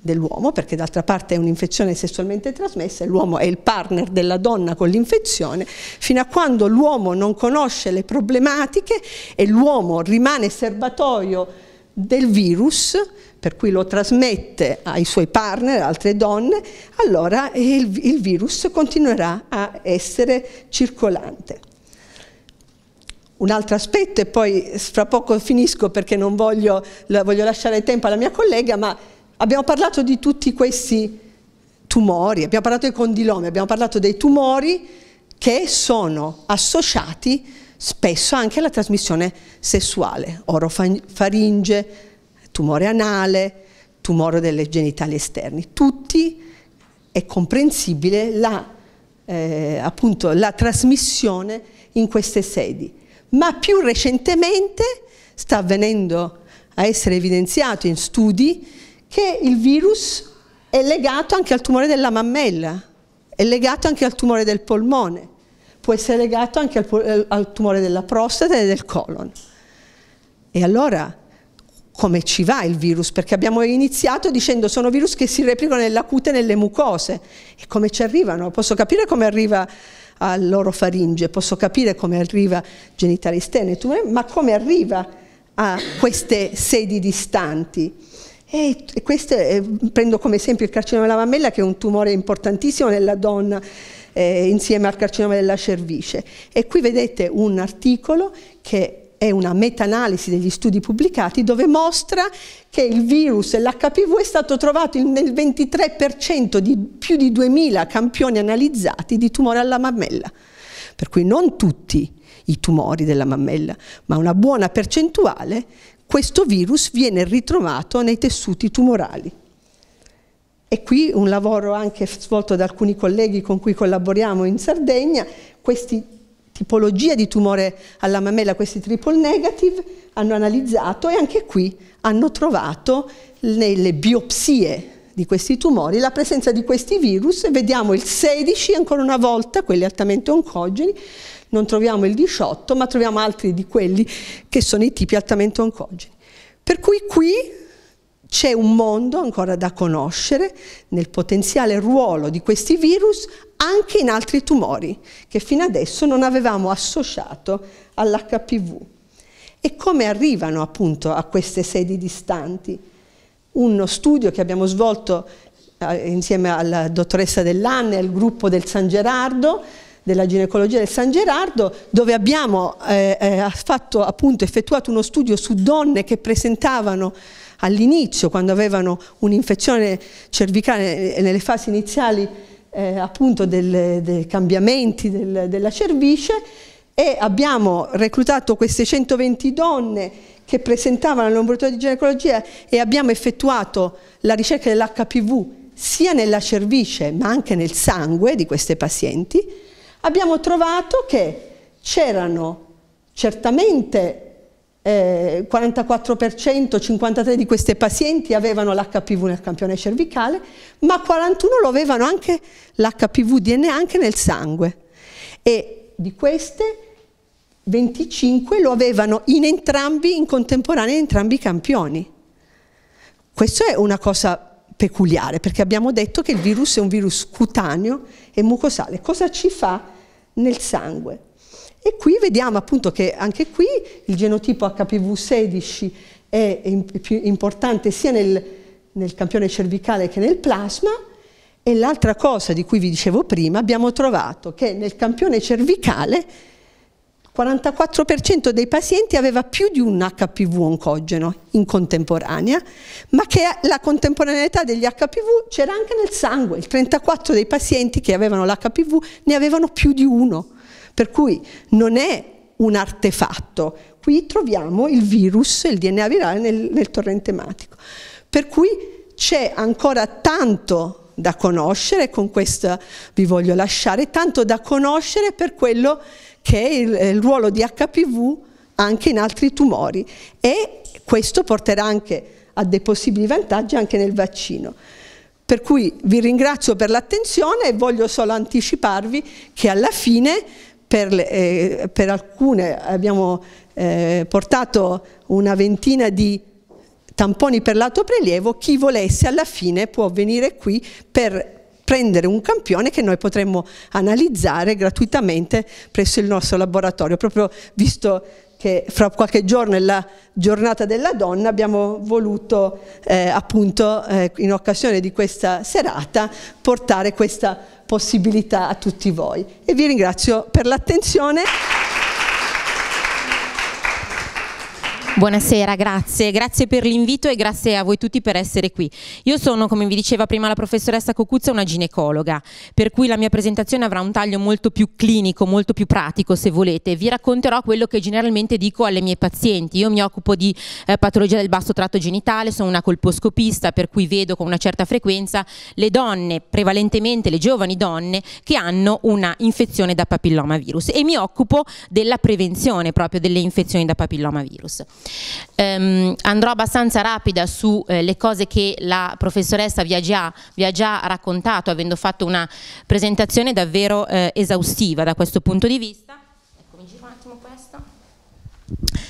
dell'uomo, perché d'altra parte è un'infezione sessualmente trasmessa e l'uomo è il partner della donna con l'infezione, fino a quando l'uomo non conosce le problematiche e l'uomo rimane serbatoio del virus, per cui lo trasmette ai suoi partner, altre donne, allora il, il virus continuerà a essere circolante. Un altro aspetto, e poi fra poco finisco perché non voglio, voglio lasciare tempo alla mia collega, ma Abbiamo parlato di tutti questi tumori, abbiamo parlato dei condilomi, abbiamo parlato dei tumori che sono associati spesso anche alla trasmissione sessuale, orofaringe, tumore anale, tumore delle genitali esterni. Tutti è comprensibile la, eh, appunto, la trasmissione in queste sedi. Ma più recentemente sta avvenendo a essere evidenziato in studi che il virus è legato anche al tumore della mammella, è legato anche al tumore del polmone, può essere legato anche al, al tumore della prostata e del colon. E allora come ci va il virus, perché abbiamo iniziato dicendo sono virus che si replicano nell'acute e nelle mucose. E come ci arrivano? Posso capire come arriva al faringe, posso capire come arriva genitali stene, ma come arriva a queste sedi distanti? Eh, e questo è, prendo come esempio il carcinoma della mammella che è un tumore importantissimo nella donna eh, insieme al carcinoma della cervice. E qui vedete un articolo che è una meta-analisi degli studi pubblicati dove mostra che il virus l'HPV è stato trovato nel 23% di più di 2000 campioni analizzati di tumore alla mammella. Per cui non tutti i tumori della mammella, ma una buona percentuale questo virus viene ritrovato nei tessuti tumorali. E qui un lavoro anche svolto da alcuni colleghi con cui collaboriamo in Sardegna, questa tipologia di tumore alla mammella, questi triple negative, hanno analizzato e anche qui hanno trovato nelle biopsie di questi tumori la presenza di questi virus, vediamo il 16 ancora una volta, quelli altamente oncogeni, non troviamo il 18, ma troviamo altri di quelli che sono i tipi altamente oncogeni. Per cui qui c'è un mondo ancora da conoscere nel potenziale ruolo di questi virus anche in altri tumori che fino adesso non avevamo associato all'HPV. E come arrivano appunto a queste sedi distanti? Uno studio che abbiamo svolto eh, insieme alla dottoressa Dell'Anne e al gruppo del San Gerardo della ginecologia del San Gerardo, dove abbiamo eh, eh fatto, appunto, effettuato uno studio su donne che presentavano all'inizio, quando avevano un'infezione cervicale eh, nelle fasi iniziali eh, appunto del, dei cambiamenti del, della cervice e abbiamo reclutato queste 120 donne che presentavano al di ginecologia e abbiamo effettuato la ricerca dell'HPV sia nella cervice ma anche nel sangue di queste pazienti abbiamo trovato che c'erano certamente eh, 44%, 53% di queste pazienti avevano l'HPV nel campione cervicale, ma 41 lo avevano anche l'HPV DNA anche nel sangue. E di queste 25 lo avevano in entrambi, in contemporanea, in entrambi i campioni. Questo è una cosa peculiare, perché abbiamo detto che il virus è un virus cutaneo e mucosale. Cosa ci fa nel sangue? E qui vediamo appunto che anche qui il genotipo HPV16 è più importante sia nel, nel campione cervicale che nel plasma e l'altra cosa di cui vi dicevo prima, abbiamo trovato che nel campione cervicale 44% dei pazienti aveva più di un HPV oncogeno in contemporanea, ma che la contemporaneità degli HPV c'era anche nel sangue, il 34% dei pazienti che avevano l'HPV ne avevano più di uno, per cui non è un artefatto, qui troviamo il virus, il DNA virale nel, nel torrente ematico, per cui c'è ancora tanto da conoscere, con questo vi voglio lasciare, tanto da conoscere per quello che che è il, il ruolo di HPV anche in altri tumori e questo porterà anche a dei possibili vantaggi anche nel vaccino. Per cui vi ringrazio per l'attenzione e voglio solo anticiparvi che alla fine per, le, eh, per alcune abbiamo eh, portato una ventina di tamponi per lato prelievo, chi volesse alla fine può venire qui per prendere un campione che noi potremmo analizzare gratuitamente presso il nostro laboratorio, proprio visto che fra qualche giorno è la giornata della donna, abbiamo voluto eh, appunto eh, in occasione di questa serata portare questa possibilità a tutti voi. E vi ringrazio per l'attenzione. Buonasera, grazie. Grazie per l'invito e grazie a voi tutti per essere qui. Io sono, come vi diceva prima la professoressa Cocuzza, una ginecologa, per cui la mia presentazione avrà un taglio molto più clinico, molto più pratico, se volete. Vi racconterò quello che generalmente dico alle mie pazienti. Io mi occupo di eh, patologia del basso tratto genitale, sono una colposcopista, per cui vedo con una certa frequenza le donne, prevalentemente le giovani donne, che hanno una infezione da papillomavirus e mi occupo della prevenzione proprio delle infezioni da papillomavirus. Um, andrò abbastanza rapida sulle eh, cose che la professoressa vi ha, già, vi ha, già, raccontato, avendo fatto una presentazione davvero eh, esaustiva da questo punto di vista. Eccomi, giro un attimo questo.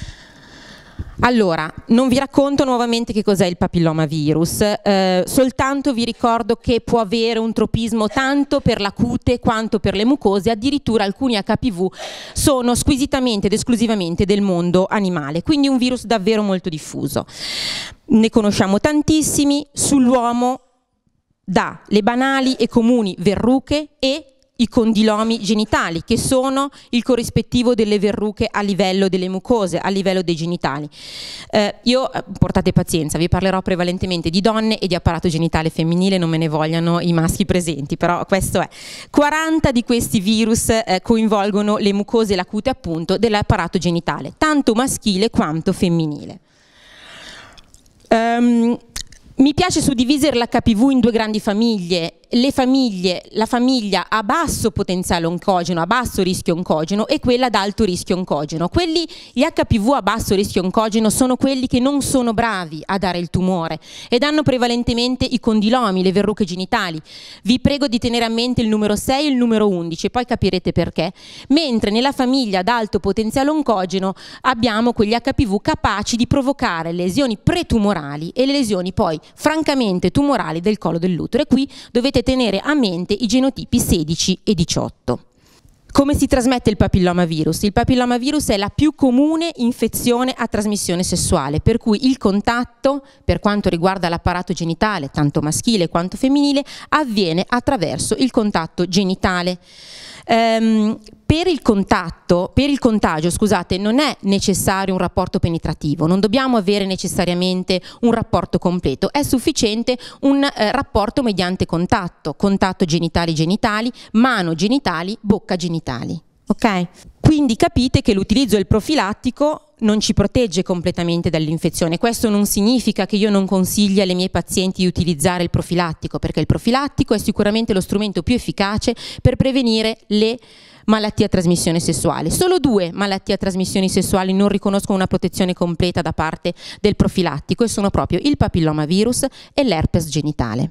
Allora, non vi racconto nuovamente che cos'è il papillomavirus, eh, soltanto vi ricordo che può avere un tropismo tanto per la cute quanto per le mucose, addirittura alcuni HPV sono squisitamente ed esclusivamente del mondo animale, quindi un virus davvero molto diffuso. Ne conosciamo tantissimi, sull'uomo dà le banali e comuni verruche e i condilomi genitali, che sono il corrispettivo delle verruche a livello delle mucose, a livello dei genitali. Eh, io, eh, portate pazienza, vi parlerò prevalentemente di donne e di apparato genitale femminile, non me ne vogliano i maschi presenti, però questo è. 40 di questi virus eh, coinvolgono le mucose e la cute appunto dell'apparato genitale, tanto maschile quanto femminile. Um, mi piace suddividere l'HPV in due grandi famiglie, le famiglie, la famiglia a basso potenziale oncogeno, a basso rischio oncogeno e quella ad alto rischio oncogeno. Quelli, gli HPV a basso rischio oncogeno sono quelli che non sono bravi a dare il tumore ed hanno prevalentemente i condilomi, le verruche genitali. Vi prego di tenere a mente il numero 6 e il numero 11 e poi capirete perché. Mentre nella famiglia ad alto potenziale oncogeno abbiamo quegli HPV capaci di provocare lesioni pretumorali e le lesioni poi francamente tumorali del collo dell'utero. E qui dovete dovete tenere a mente i genotipi 16 e 18. Come si trasmette il papillomavirus? Il papillomavirus è la più comune infezione a trasmissione sessuale, per cui il contatto, per quanto riguarda l'apparato genitale, tanto maschile quanto femminile, avviene attraverso il contatto genitale. Ehm, per il, contatto, per il contagio, scusate, non è necessario un rapporto penetrativo, non dobbiamo avere necessariamente un rapporto completo, è sufficiente un eh, rapporto mediante contatto, contatto genitali-genitali, mano genitali, bocca genitali. Ok? Quindi capite che l'utilizzo del profilattico non ci protegge completamente dall'infezione. Questo non significa che io non consigli alle mie pazienti di utilizzare il profilattico, perché il profilattico è sicuramente lo strumento più efficace per prevenire le malattie a trasmissione sessuale. Solo due malattie a trasmissione sessuale non riconoscono una protezione completa da parte del profilattico e sono proprio il papillomavirus e l'herpes genitale.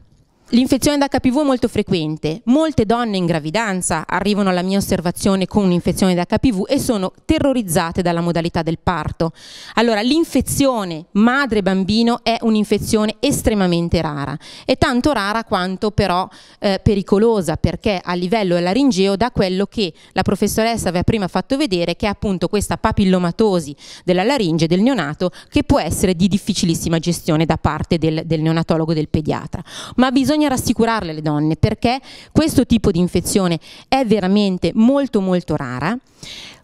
L'infezione da HPV è molto frequente, molte donne in gravidanza arrivano alla mia osservazione con un'infezione da HPV e sono terrorizzate dalla modalità del parto. Allora l'infezione madre-bambino è un'infezione estremamente rara, è tanto rara quanto però eh, pericolosa perché a livello laringeo da quello che la professoressa aveva prima fatto vedere che è appunto questa papillomatosi della laringe del neonato che può essere di difficilissima gestione da parte del, del neonatologo del pediatra. Ma bisogna bisogna rassicurarle le donne perché questo tipo di infezione è veramente molto molto rara.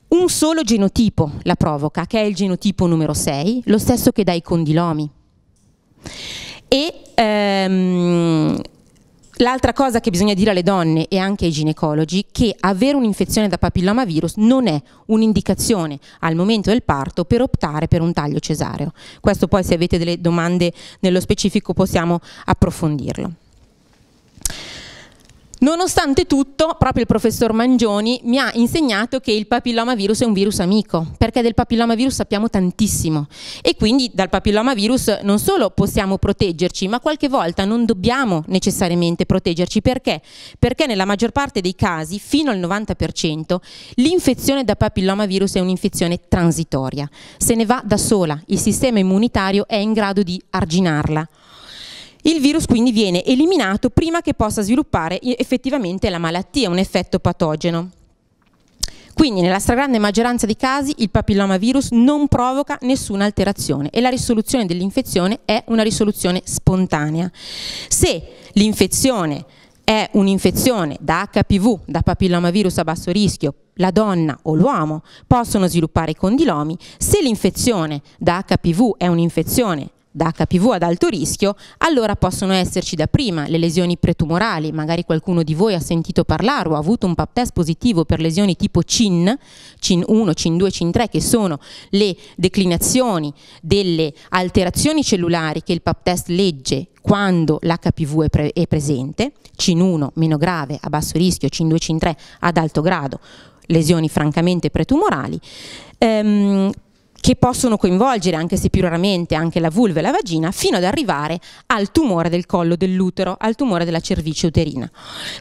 Un solo genotipo la provoca, che è il genotipo numero 6, lo stesso che dà i condilomi. E ehm, l'altra cosa che bisogna dire alle donne e anche ai ginecologi è che avere un'infezione da papillomavirus non è un'indicazione al momento del parto per optare per un taglio cesareo. Questo poi se avete delle domande nello specifico possiamo approfondirlo. Nonostante tutto, proprio il professor Mangioni mi ha insegnato che il papillomavirus è un virus amico, perché del papillomavirus sappiamo tantissimo e quindi dal papillomavirus non solo possiamo proteggerci, ma qualche volta non dobbiamo necessariamente proteggerci. Perché? Perché nella maggior parte dei casi, fino al 90%, l'infezione da papillomavirus è un'infezione transitoria. Se ne va da sola, il sistema immunitario è in grado di arginarla il virus quindi viene eliminato prima che possa sviluppare effettivamente la malattia, un effetto patogeno. Quindi nella stragrande maggioranza dei casi il papillomavirus non provoca nessuna alterazione e la risoluzione dell'infezione è una risoluzione spontanea. Se l'infezione è un'infezione da HPV, da papillomavirus a basso rischio, la donna o l'uomo possono sviluppare condilomi, se l'infezione da HPV è un'infezione da HPV ad alto rischio, allora possono esserci dapprima le lesioni pretumorali, magari qualcuno di voi ha sentito parlare o ha avuto un pap test positivo per lesioni tipo CIN, CIN1, CIN2, CIN3, che sono le declinazioni delle alterazioni cellulari che il pap test legge quando l'HPV è, pre è presente, CIN1 meno grave a basso rischio, CIN2, CIN3 ad alto grado, lesioni francamente pretumorali, ehm, che possono coinvolgere, anche se più raramente, anche la vulva e la vagina, fino ad arrivare al tumore del collo dell'utero, al tumore della cervice uterina.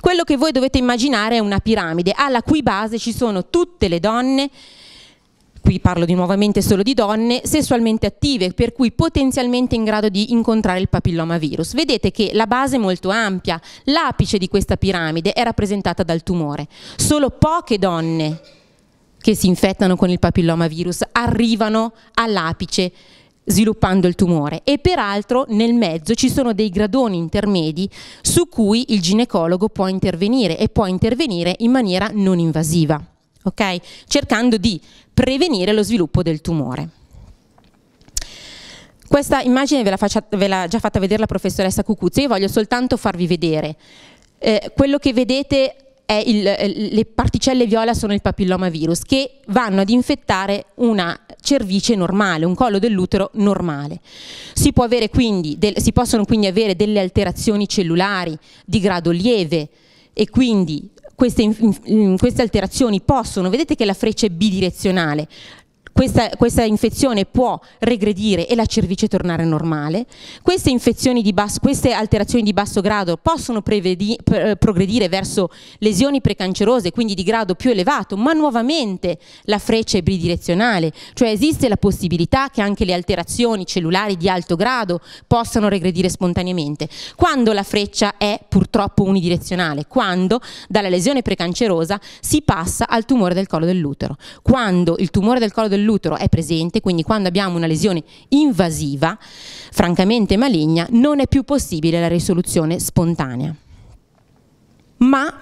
Quello che voi dovete immaginare è una piramide alla cui base ci sono tutte le donne qui parlo di nuovamente solo di donne, sessualmente attive, per cui potenzialmente in grado di incontrare il papillomavirus. Vedete che la base è molto ampia, l'apice di questa piramide è rappresentata dal tumore. Solo poche donne che si infettano con il papillomavirus arrivano all'apice sviluppando il tumore e peraltro nel mezzo ci sono dei gradoni intermedi su cui il ginecologo può intervenire e può intervenire in maniera non invasiva, okay? cercando di prevenire lo sviluppo del tumore. Questa immagine ve l'ha già fatta vedere la professoressa Cucuzzi, io voglio soltanto farvi vedere. Eh, quello che vedete il, eh, le particelle viola sono il papillomavirus che vanno ad infettare una cervice normale, un collo dell'utero normale. Si, quindi del, si possono quindi avere delle alterazioni cellulari di grado lieve e quindi queste, mm, queste, alterazioni possono, vedete che la freccia è bidirezionale, questa, questa infezione può regredire e la cervice tornare normale, queste, infezioni di basso, queste alterazioni di basso grado possono prevedi, pr eh, progredire verso lesioni precancerose, quindi di grado più elevato, ma nuovamente la freccia è bidirezionale, cioè esiste la possibilità che anche le alterazioni cellulari di alto grado possano regredire spontaneamente, quando la freccia è purtroppo unidirezionale, quando dalla lesione precancerosa si passa al tumore del collo dell'utero, quando il tumore del collo dell'utero dell'utero è presente, quindi quando abbiamo una lesione invasiva, francamente maligna, non è più possibile la risoluzione spontanea. Ma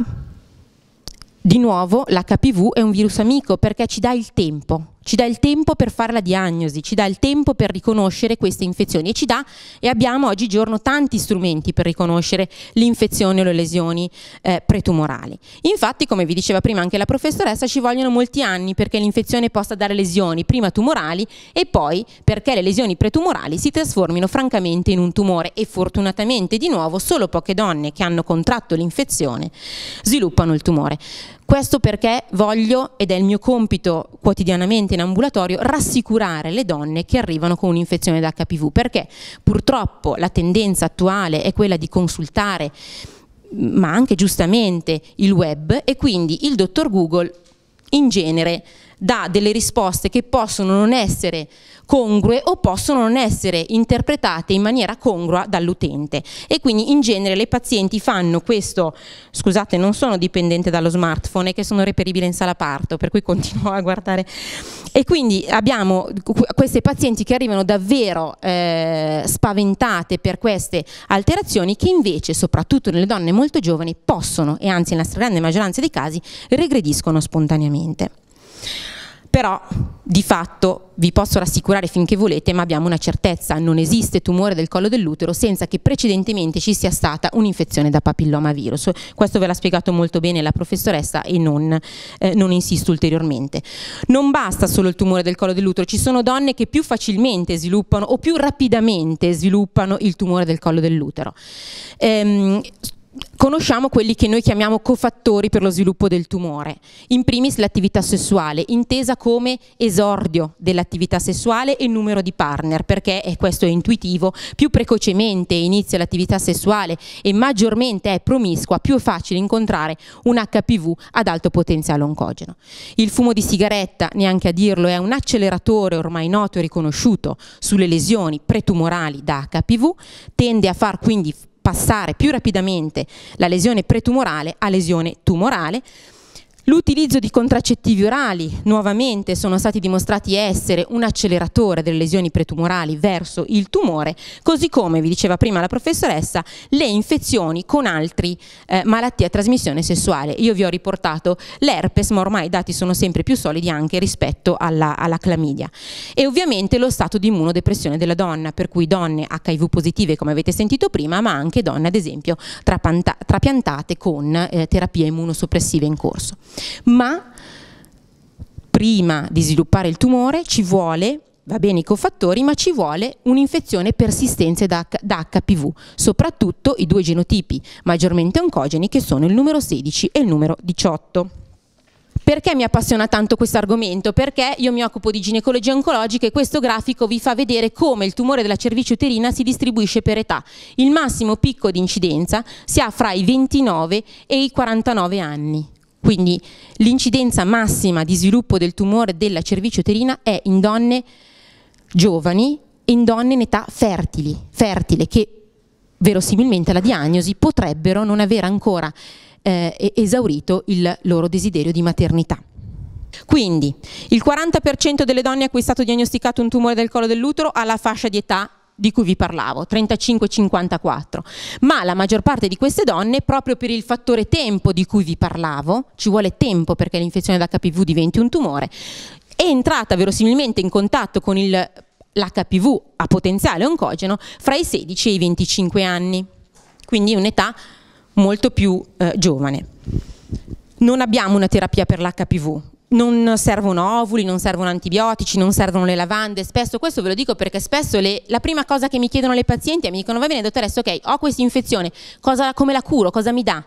di nuovo l'HPV è un virus amico perché ci dà il tempo ci dà il tempo per fare la diagnosi, ci dà il tempo per riconoscere queste infezioni e ci dà e abbiamo oggigiorno tanti strumenti per riconoscere l'infezione o le lesioni eh, pretumorali. Infatti, come vi diceva prima anche la professoressa, ci vogliono molti anni perché l'infezione possa dare lesioni prima tumorali e poi perché le lesioni pretumorali si trasformino francamente in un tumore e fortunatamente di nuovo solo poche donne che hanno contratto l'infezione sviluppano il tumore. Questo perché voglio, ed è il mio compito quotidianamente in ambulatorio, rassicurare le donne che arrivano con un'infezione da HPV, perché purtroppo la tendenza attuale è quella di consultare ma anche giustamente il web e quindi il dottor Google in genere dà delle risposte che possono non essere congrue o possono non essere interpretate in maniera congrua dall'utente e quindi in genere le pazienti fanno questo, scusate non sono dipendente dallo smartphone e che sono reperibile in sala parto per cui continuo a guardare e quindi abbiamo queste pazienti che arrivano davvero eh, spaventate per queste alterazioni che invece soprattutto nelle donne molto giovani possono e anzi nella stragrande maggioranza dei casi regrediscono spontaneamente però di fatto vi posso rassicurare finché volete, ma abbiamo una certezza, non esiste tumore del collo dell'utero senza che precedentemente ci sia stata un'infezione da papillomavirus. Questo ve l'ha spiegato molto bene la professoressa e non, eh, non, insisto ulteriormente. Non basta solo il tumore del collo dell'utero, ci sono donne che più facilmente sviluppano o più rapidamente sviluppano il tumore del collo dell'utero. Ehm, conosciamo quelli che noi chiamiamo cofattori per lo sviluppo del tumore. In primis l'attività sessuale, intesa come esordio dell'attività sessuale e numero di partner, perché, e questo è intuitivo, più precocemente inizia l'attività sessuale e maggiormente è promiscua, più è facile incontrare un HPV ad alto potenziale oncogeno. Il fumo di sigaretta, neanche a dirlo, è un acceleratore ormai noto e riconosciuto sulle lesioni pretumorali da HPV, tende a far quindi passare più rapidamente la lesione pretumorale a lesione tumorale L'utilizzo di contraccettivi orali nuovamente sono stati dimostrati essere un acceleratore delle lesioni pretumorali verso il tumore, così come vi diceva prima la professoressa, le infezioni con altri eh, malattie a trasmissione sessuale. Io vi ho riportato l'herpes, ma ormai i dati sono sempre più solidi anche rispetto alla, alla clamidia. E ovviamente lo stato di immunodepressione della donna, per cui donne HIV positive come avete sentito prima, ma anche donne ad esempio trapiantate con eh, terapie immunosoppressive in corso ma prima di sviluppare il tumore ci vuole va bene i cofattori, ma ci vuole un'infezione persistente da, da, HPV, soprattutto i due genotipi maggiormente oncogeni che sono il numero 16 e il numero 18. Perché mi appassiona tanto questo argomento? Perché io mi occupo di ginecologia oncologica e questo grafico vi fa vedere come il tumore della cervice uterina si distribuisce per età. Il massimo picco di incidenza si ha fra i 29 e i 49 anni. Quindi l'incidenza massima di sviluppo del tumore della uterina è in donne giovani e in donne in età fertili, fertile, che verosimilmente alla diagnosi potrebbero non aver ancora eh, esaurito il loro desiderio di maternità. Quindi il 40% delle donne a cui è stato diagnosticato un tumore del collo dell'utero ha la fascia di età di cui vi parlavo, 35-54, ma la maggior parte di queste donne, proprio per il fattore tempo di cui vi parlavo, ci vuole tempo perché l'infezione da HPV diventi un tumore, è entrata verosimilmente in contatto con l'HPV a potenziale oncogeno fra i 16 e i 25 anni, quindi un'età molto più eh, giovane. Non abbiamo una terapia per l'HPV, non servono ovuli, non servono antibiotici, non servono le lavande, spesso questo ve lo dico perché spesso le, la prima cosa che mi chiedono le pazienti è mi dicono va bene dottoressa ok ho questa infezione, cosa, come la curo, cosa mi dà?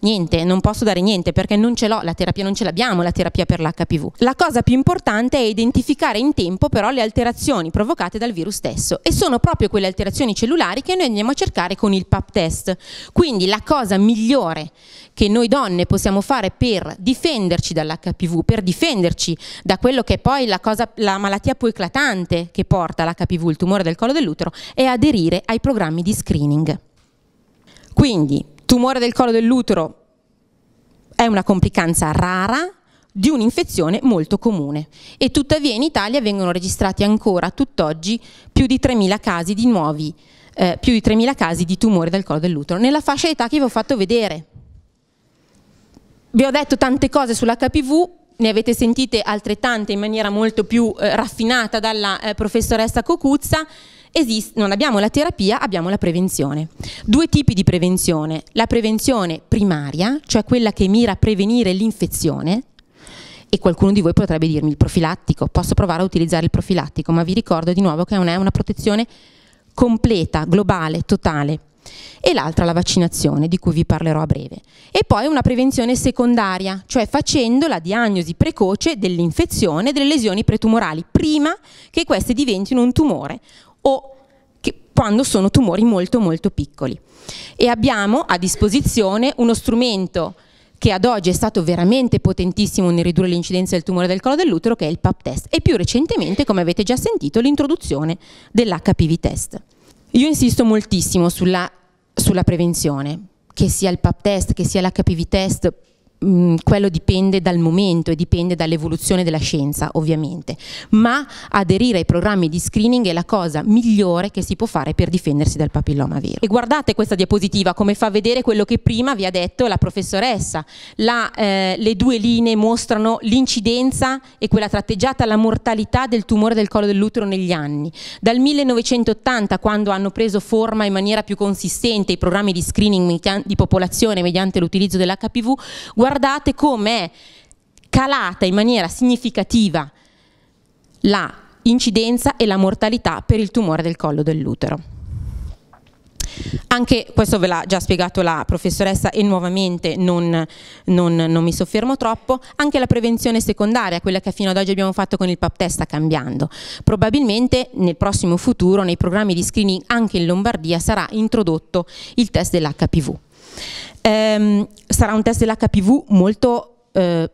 niente, non posso dare niente perché non ce l'ho, la terapia non ce l'abbiamo, la terapia per l'HPV. La cosa più importante è identificare in tempo però le alterazioni provocate dal virus stesso e sono proprio quelle alterazioni cellulari che noi andiamo a cercare con il PAP test. Quindi la cosa migliore che noi donne possiamo fare per difenderci dall'HPV, per difenderci da quello che è poi la, cosa, la malattia più eclatante che porta l'HPV, il tumore del collo dell'utero, è aderire ai programmi di screening. Quindi Tumore del collo dell'utero è una complicanza rara di un'infezione molto comune e tuttavia in Italia vengono registrati ancora a tutt'oggi più di 3.000 casi di nuovi, eh, più di 3.000 casi di tumore del collo dell'utero nella fascia d'età che vi ho fatto vedere. Vi ho detto tante cose sull'HPV, ne avete sentite altrettante in maniera molto più eh, raffinata dalla eh, professoressa Cocuzza, esiste, non abbiamo la terapia, abbiamo la prevenzione. Due tipi di prevenzione, la prevenzione primaria, cioè quella che mira a prevenire l'infezione, e qualcuno di voi potrebbe dirmi il profilattico, posso provare a utilizzare il profilattico, ma vi ricordo di nuovo che non è una protezione completa, globale, totale. E l'altra la vaccinazione, di cui vi parlerò a breve. E poi una prevenzione secondaria, cioè facendo la diagnosi precoce dell'infezione e delle lesioni pretumorali, prima che queste diventino un tumore o quando sono tumori molto molto piccoli. E abbiamo a disposizione uno strumento che ad oggi è stato veramente potentissimo nel ridurre l'incidenza del tumore del collo dell'utero, che è il PAP test, e più recentemente, come avete già sentito, l'introduzione dell'HPV test. Io insisto moltissimo sulla, sulla prevenzione, che sia il PAP test, che sia l'HPV test, mh, mm, quello dipende dal momento e dipende dall'evoluzione della scienza ovviamente, ma aderire ai programmi di screening è la cosa migliore che si può fare per difendersi dal papilloma vero. E guardate questa diapositiva come fa vedere quello che prima vi ha detto la professoressa, la, eh, le due linee mostrano l'incidenza e quella tratteggiata la mortalità del tumore del collo dell'utero negli anni. Dal 1980 quando hanno preso forma in maniera più consistente i programmi di screening di popolazione mediante l'utilizzo dell'HPV, guardate guardate come è calata in maniera significativa la incidenza e la mortalità per il tumore del collo dell'utero. Anche questo ve l'ha già spiegato la professoressa e nuovamente non, non, non, mi soffermo troppo, anche la prevenzione secondaria, quella che fino ad oggi abbiamo fatto con il PAP test sta cambiando. Probabilmente nel prossimo futuro nei programmi di screening anche in Lombardia sarà introdotto il test dell'HPV. Ehm, sarà un test dell'HPV molto eh,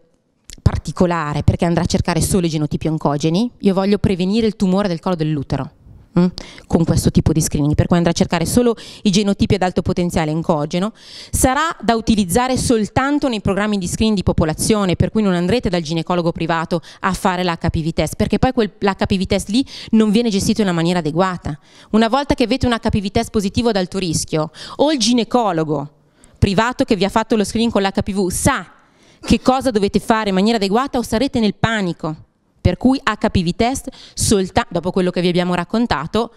particolare perché andrà a cercare solo i genotipi oncogeni. Io voglio prevenire il tumore del collo dell'utero mm, con questo tipo di screening, per cui andrà a cercare solo i genotipi ad alto potenziale oncogeno, sarà da utilizzare soltanto nei programmi di screening di popolazione, per cui non andrete dal ginecologo privato a fare l'HPV test, perché poi l'HPV test lì non viene gestito in una maniera adeguata. Una volta che avete un HPV test positivo ad alto rischio, o il ginecologo privato che vi ha fatto lo screening con l'HPV sa che cosa dovete fare in maniera adeguata o sarete nel panico. Per cui HPV test, dopo quello che vi abbiamo raccontato,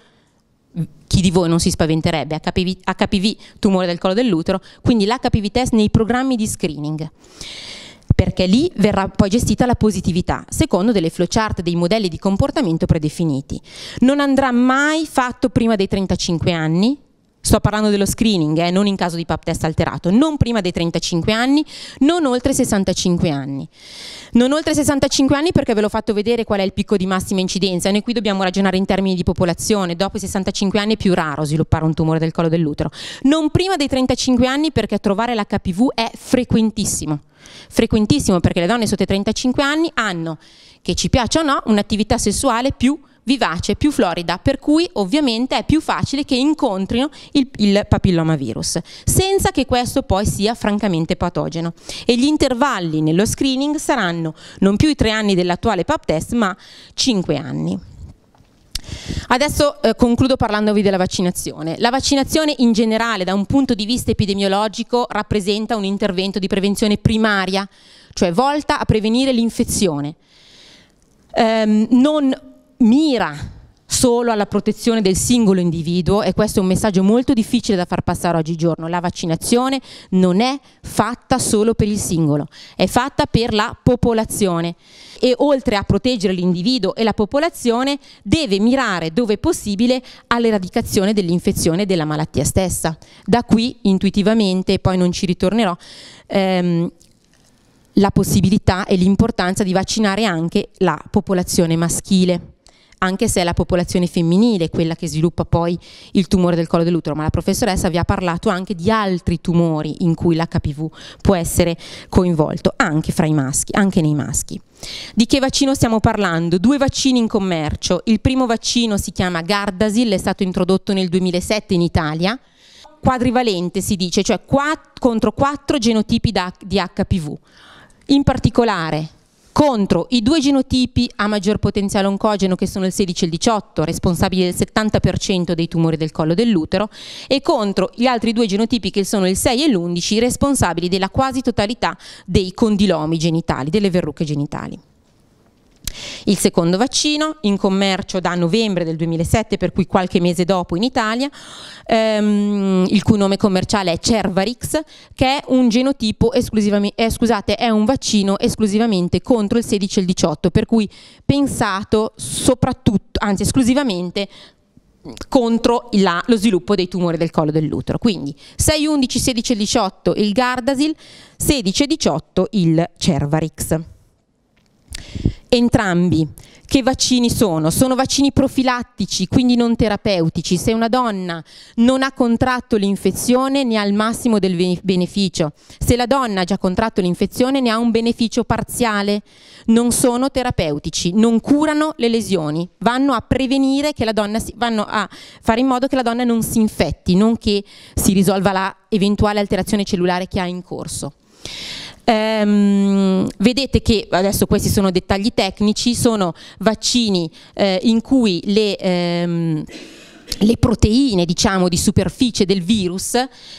chi di voi non si spaventerebbe, HPV, HPV tumore del collo dell'utero, quindi l'HPV test nei programmi di screening perché lì verrà poi gestita la positività, secondo delle flowchart, dei modelli di comportamento predefiniti. Non andrà mai fatto prima dei 35 anni, Sto parlando dello screening, eh, non in caso di pap test alterato, non prima dei 35 anni, non oltre 65 anni. Non oltre 65 anni perché ve l'ho fatto vedere qual è il picco di massima incidenza, noi qui dobbiamo ragionare in termini di popolazione, dopo i 65 anni è più raro sviluppare un tumore del collo dell'utero. Non prima dei 35 anni perché trovare l'HPV è frequentissimo. Frequentissimo perché le donne sotto i 35 anni hanno, che ci piaccia o no, un'attività sessuale più vivace, più florida, per cui ovviamente è più facile che incontrino il, il papillomavirus, senza che questo poi sia francamente patogeno. E gli intervalli nello screening saranno non più i tre anni dell'attuale pap test, ma cinque anni. Adesso eh, concludo parlandovi della vaccinazione. La vaccinazione in generale da un punto di vista epidemiologico rappresenta un intervento di prevenzione primaria, cioè volta a prevenire l'infezione. Ehm, non mira solo alla protezione del singolo individuo e questo è un messaggio molto difficile da far passare oggigiorno. La vaccinazione non è fatta solo per il singolo, è fatta per la popolazione e oltre a proteggere l'individuo e la popolazione deve mirare dove possibile all'eradicazione dell'infezione e della malattia stessa. Da qui intuitivamente, e poi non ci ritornerò, ehm, la possibilità e l'importanza di vaccinare anche la popolazione maschile anche se è la popolazione femminile quella che sviluppa poi il tumore del collo dell'utero, ma la professoressa vi ha parlato anche di altri tumori in cui l'HPV può essere coinvolto, anche fra i maschi, anche nei maschi. Di che vaccino stiamo parlando? Due vaccini in commercio. Il primo vaccino si chiama Gardasil, è stato introdotto nel 2007 in Italia, quadrivalente si dice, cioè quatt contro quattro genotipi da, di HPV. In particolare contro i due genotipi a maggior potenziale oncogeno che sono il 16 e il 18, responsabili del 70% dei tumori del collo dell'utero, e contro gli altri due genotipi che sono il 6 e l'11, responsabili della quasi totalità dei condilomi genitali, delle verruche genitali. Il secondo vaccino, in commercio da novembre del 2007, per cui qualche mese dopo in Italia, ehm, il cui nome commerciale è Cervarix, che è un genotipo esclusivamente, eh, scusate, è un vaccino esclusivamente contro il 16 e il 18, per cui pensato soprattutto, anzi esclusivamente contro la, lo sviluppo dei tumori del collo dell'utero. Quindi 6, 11, 16 e 18 il Gardasil, 16 e 18 il Cervarix entrambi. Che vaccini sono? Sono vaccini profilattici, quindi non terapeutici. Se una donna non ha contratto l'infezione ne ha il massimo del beneficio. Se la donna ha già contratto l'infezione ne ha un beneficio parziale. Non sono terapeutici, non curano le lesioni, vanno a prevenire che la donna si, vanno a fare in modo che la donna non si infetti, non che si risolva la eventuale alterazione cellulare che ha in corso ehm, vedete che adesso questi sono dettagli tecnici, sono vaccini eh, in cui le... Ehm, le proteine diciamo, di superficie del virus,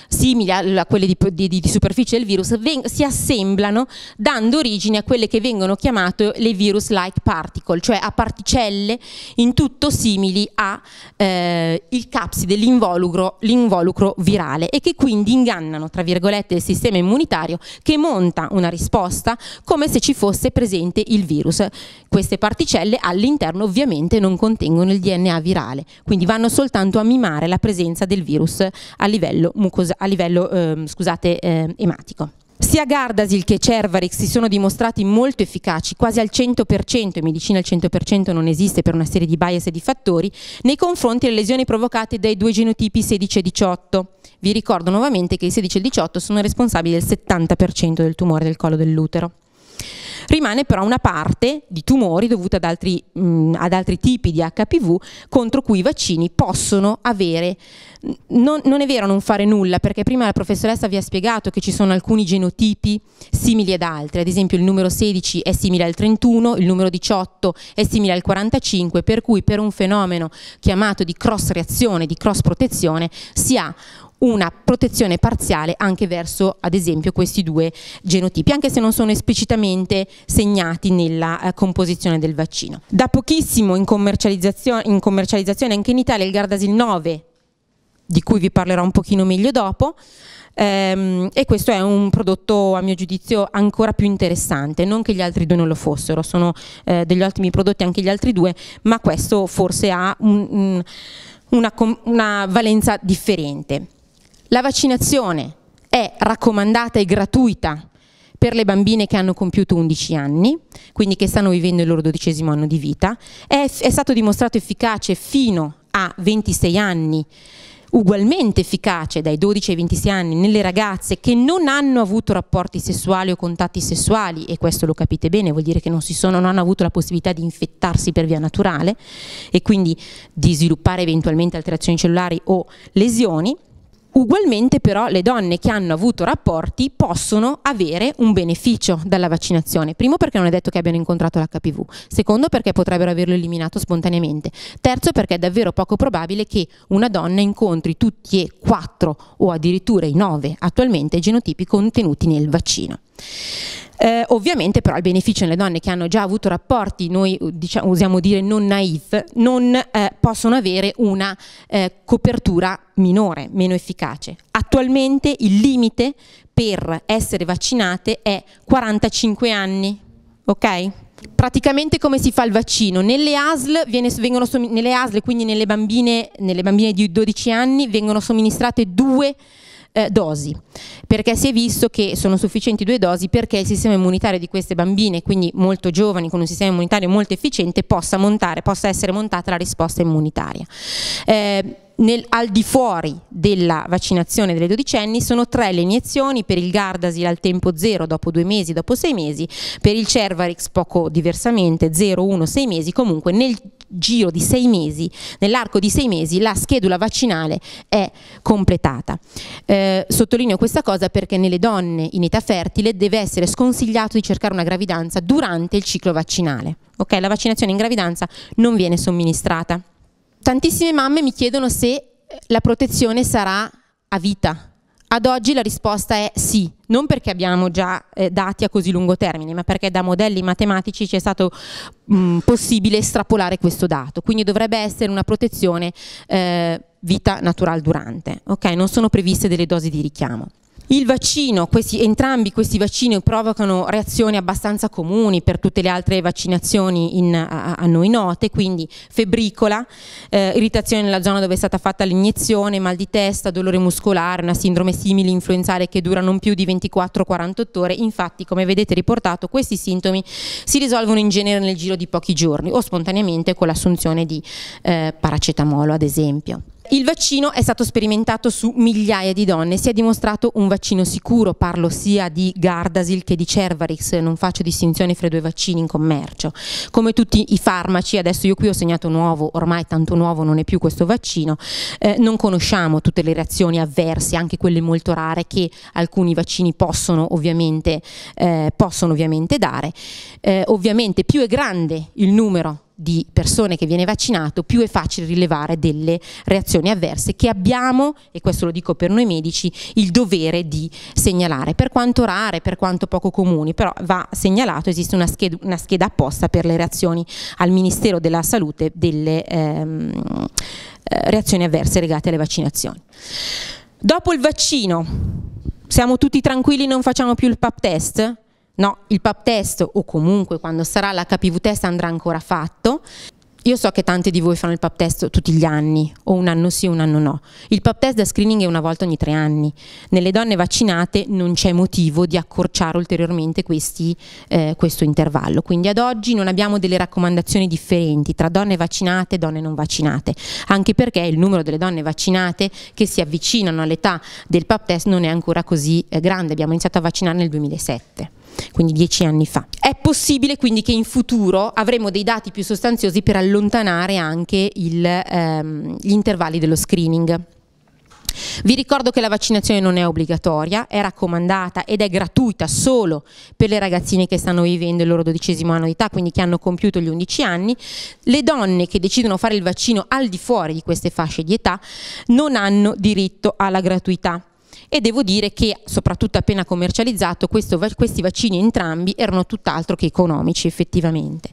simili a quelle di, di, di superficie del virus, si assemblano dando origine a quelle che vengono chiamate le virus-like particle, cioè a particelle in tutto simili al eh, capside, l'involucro virale e che quindi ingannano, tra virgolette, il sistema immunitario che monta una risposta come se ci fosse presente il virus. Queste particelle all'interno ovviamente non contengono il DNA virale, quindi vanno solo soltanto a mimare la presenza del virus a livello, mucosa, a livello eh, scusate, eh, ematico. Sia Gardasil che Cervarix si sono dimostrati molto efficaci, quasi al 100%, in medicina il 100% non esiste per una serie di bias e di fattori, nei confronti delle lesioni provocate dai due genotipi 16 e 18. Vi ricordo nuovamente che i 16 e 18 sono responsabili del 70% del tumore del collo dell'utero. Rimane però una parte di tumori dovuta ad altri, mh, mm, ad altri tipi di HPV contro cui i vaccini possono avere. Non, non, è vero non fare nulla, perché prima la professoressa vi ha spiegato che ci sono alcuni genotipi simili ad altri, ad esempio il numero 16 è simile al 31, il numero 18 è simile al 45, per cui per un fenomeno chiamato di cross reazione, di cross protezione, si ha una protezione parziale anche verso ad esempio questi due genotipi, anche se non sono esplicitamente segnati nella eh, composizione del vaccino. Da pochissimo in commercializzazione, in commercializzazione anche in Italia il Gardasil 9, di cui vi parlerò un pochino meglio dopo, ehm, e questo è un prodotto a mio giudizio ancora più interessante, non che gli altri due non lo fossero, sono eh, degli ottimi prodotti anche gli altri due, ma questo forse ha un, un, una, una valenza differente. La vaccinazione è raccomandata e gratuita per le bambine che hanno compiuto 11 anni, quindi che stanno vivendo il loro dodicesimo anno di vita, è, è stato dimostrato efficace fino a 26 anni ugualmente efficace dai 12 ai 26 anni nelle ragazze che non hanno avuto rapporti sessuali o contatti sessuali, e questo lo capite bene, vuol dire che non, sono, non hanno avuto la possibilità di infettarsi per via naturale e quindi di sviluppare eventualmente alterazioni cellulari o lesioni, Ugualmente però le donne che hanno avuto rapporti possono avere un beneficio dalla vaccinazione. Primo perché non è detto che abbiano incontrato l'HPV, secondo perché potrebbero averlo eliminato spontaneamente, terzo perché è davvero poco probabile che una donna incontri tutti e quattro o addirittura i nove attualmente genotipi contenuti nel vaccino. Eh, ovviamente però il beneficio nelle donne che hanno già avuto rapporti, noi diciamo, usiamo dire non naif, non eh, possono avere una eh, copertura minore, meno efficace. Attualmente il limite per essere vaccinate è 45 anni, ok? Praticamente come si fa il vaccino? Nelle ASL, viene, nelle ASL quindi nelle bambine, nelle bambine di 12 anni, vengono somministrate due vaccine eh, dosi, perché si è visto che sono sufficienti due dosi perché il sistema immunitario di queste bambine, quindi molto giovani, con un sistema immunitario molto efficiente, possa, montare, possa essere montata la risposta immunitaria. Eh, nel, al di fuori della vaccinazione delle dodicenni sono tre le iniezioni per il Gardasil al tempo 0 dopo due mesi, dopo sei mesi, per il Cervarix poco diversamente 0, 1, 6 mesi, comunque nel giro di sei mesi, nell'arco di sei mesi la schedula vaccinale è completata. Eh, sottolineo questa cosa perché nelle donne in età fertile deve essere sconsigliato di cercare una gravidanza durante il ciclo vaccinale. Okay? La vaccinazione in gravidanza non viene somministrata tantissime mamme mi chiedono se eh, la protezione sarà a vita. Ad oggi la risposta è sì, non perché abbiamo già eh, dati a così lungo termine, ma perché da modelli matematici ci è stato mh, possibile estrapolare questo dato. Quindi dovrebbe essere una protezione eh, vita natural durante. Okay? Non sono previste delle dosi di richiamo. Il vaccino, questi, entrambi questi vaccini provocano reazioni abbastanza comuni per tutte le altre vaccinazioni in, a, a, noi note, quindi febbricola, eh, irritazione nella zona dove è stata fatta l'iniezione, mal di testa, dolore muscolare, una sindrome simile influenzale che dura non più di 24-48 ore. Infatti, come vedete riportato, questi sintomi si risolvono in genere nel giro di pochi giorni o spontaneamente con l'assunzione di eh, paracetamolo, ad esempio il vaccino è stato sperimentato su migliaia di donne, si è dimostrato un vaccino sicuro, parlo sia di Gardasil che di Cervarix, non faccio distinzione fra i due vaccini in commercio. Come tutti i farmaci, adesso io qui ho segnato nuovo, ormai tanto nuovo non è più questo vaccino, eh, non conosciamo tutte le reazioni avverse, anche quelle molto rare che alcuni vaccini possono ovviamente, eh, possono ovviamente dare. Eh, ovviamente più è grande il numero di persone che viene vaccinato, più è facile rilevare delle reazioni avverse che abbiamo, e questo lo dico per noi medici, il dovere di segnalare, per quanto rare, per quanto poco comuni, però va segnalato, esiste una scheda, una scheda apposta per le reazioni al Ministero della Salute delle ehm, eh, reazioni avverse legate alle vaccinazioni. Dopo il vaccino, siamo tutti tranquilli, non facciamo più il pap test? No, il pap test o comunque quando sarà l'HPV test andrà ancora fatto. Io so che tanti di voi fanno il pap test tutti gli anni, o un anno sì un anno no. Il pap test da screening è una volta ogni tre anni. Nelle donne vaccinate non c'è motivo di accorciare ulteriormente questi, eh, questo intervallo. Quindi ad oggi non abbiamo delle raccomandazioni differenti tra donne vaccinate e donne non vaccinate, anche perché il numero delle donne vaccinate che si avvicinano all'età del pap test non è ancora così eh, grande. Abbiamo iniziato a vaccinare nel 2007 quindi dieci anni fa. È possibile quindi che in futuro avremo dei dati più sostanziosi per allontanare anche il, ehm, gli intervalli dello screening. Vi ricordo che la vaccinazione non è obbligatoria, è raccomandata ed è gratuita solo per le ragazzine che stanno vivendo il loro dodicesimo anno di età, quindi che hanno compiuto gli 11 anni. Le donne che decidono fare il vaccino al di fuori di queste fasce di età non hanno diritto alla gratuità e devo dire che soprattutto appena commercializzato questo, questi vaccini entrambi erano tutt'altro che economici effettivamente.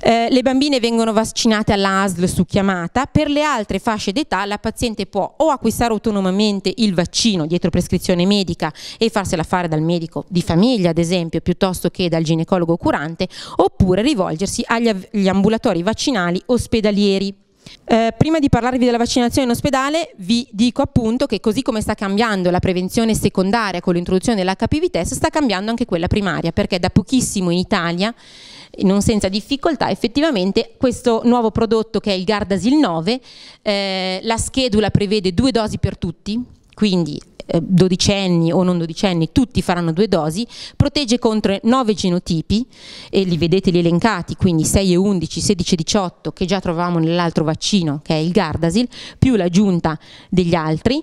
Eh, le bambine vengono vaccinate all'ASL su chiamata, per le altre fasce d'età la paziente può o acquistare autonomamente il vaccino dietro prescrizione medica e farsela fare dal medico di famiglia ad esempio piuttosto che dal ginecologo curante oppure rivolgersi agli ambulatori vaccinali ospedalieri. Eh, prima di parlarvi della vaccinazione in ospedale vi dico appunto che così come sta cambiando la prevenzione secondaria con l'introduzione dell'HPV test sta cambiando anche quella primaria perché da pochissimo in Italia non senza difficoltà effettivamente questo nuovo prodotto che è il Gardasil 9 eh, la schedula prevede due dosi per tutti quindi eh, dodicenni o non dodicenni, tutti faranno due dosi, protegge contro nove genotipi, e li vedete li elencati, quindi 6 e 11, 16 e 18, che già trovavamo nell'altro vaccino, che è il Gardasil, più l'aggiunta degli altri.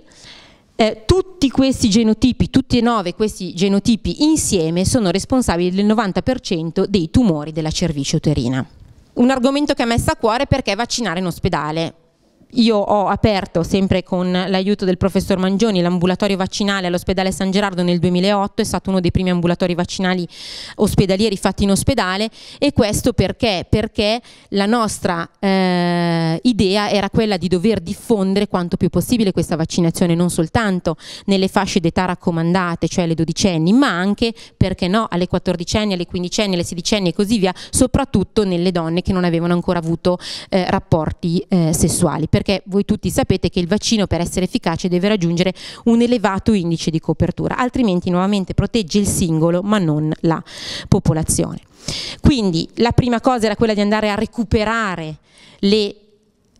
Eh, tutti questi genotipi, tutti e nove questi genotipi insieme sono responsabili del 90% dei tumori della cervice uterina. Un argomento che ha messo a cuore perché vaccinare in ospedale io ho aperto, sempre con l'aiuto del professor Mangioni, l'ambulatorio vaccinale all'ospedale San Gerardo nel 2008, è stato uno dei primi ambulatori vaccinali ospedalieri fatti in ospedale e questo perché? Perché la nostra eh, idea era quella di dover diffondere quanto più possibile questa vaccinazione non soltanto nelle fasce d'età raccomandate, cioè le dodicenni, ma anche, perché no, alle quattordicenni, alle quindicenni, alle sedicenni e così via, soprattutto nelle donne che non avevano ancora avuto eh, rapporti eh, sessuali. Per perché voi tutti sapete che il vaccino per essere efficace deve raggiungere un elevato indice di copertura, altrimenti nuovamente protegge il singolo ma non la popolazione. Quindi la prima cosa era quella di andare a recuperare le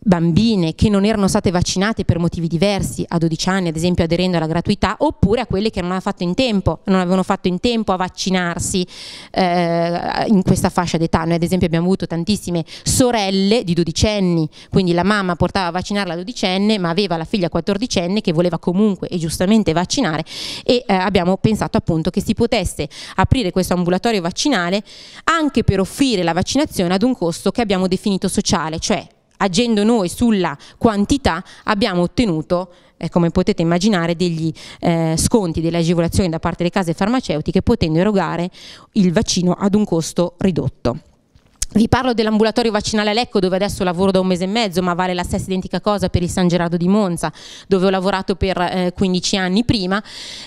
bambine che non erano state vaccinate per motivi diversi a 12 anni, ad esempio aderendo alla gratuità, oppure a quelle che non, fatto tempo, non avevano fatto in tempo, a vaccinarsi eh, in questa fascia d'età. Noi ad esempio abbiamo avuto tantissime sorelle di 12 anni, quindi la mamma portava a vaccinare la 12 enne ma aveva la figlia 14 enne che voleva comunque e giustamente vaccinare e eh, abbiamo pensato appunto che si potesse aprire questo ambulatorio vaccinale anche per offrire la vaccinazione ad un costo che abbiamo definito sociale, cioè agendo noi sulla quantità abbiamo ottenuto eh, come potete immaginare, degli eh, sconti, delle agevolazioni da parte delle case farmaceutiche potendo erogare il vaccino ad un costo ridotto. Vi parlo dell'ambulatorio vaccinale Lecco dove adesso lavoro da un mese e mezzo ma vale la stessa identica cosa per il San Gerardo di Monza dove ho lavorato per eh, 15 anni prima.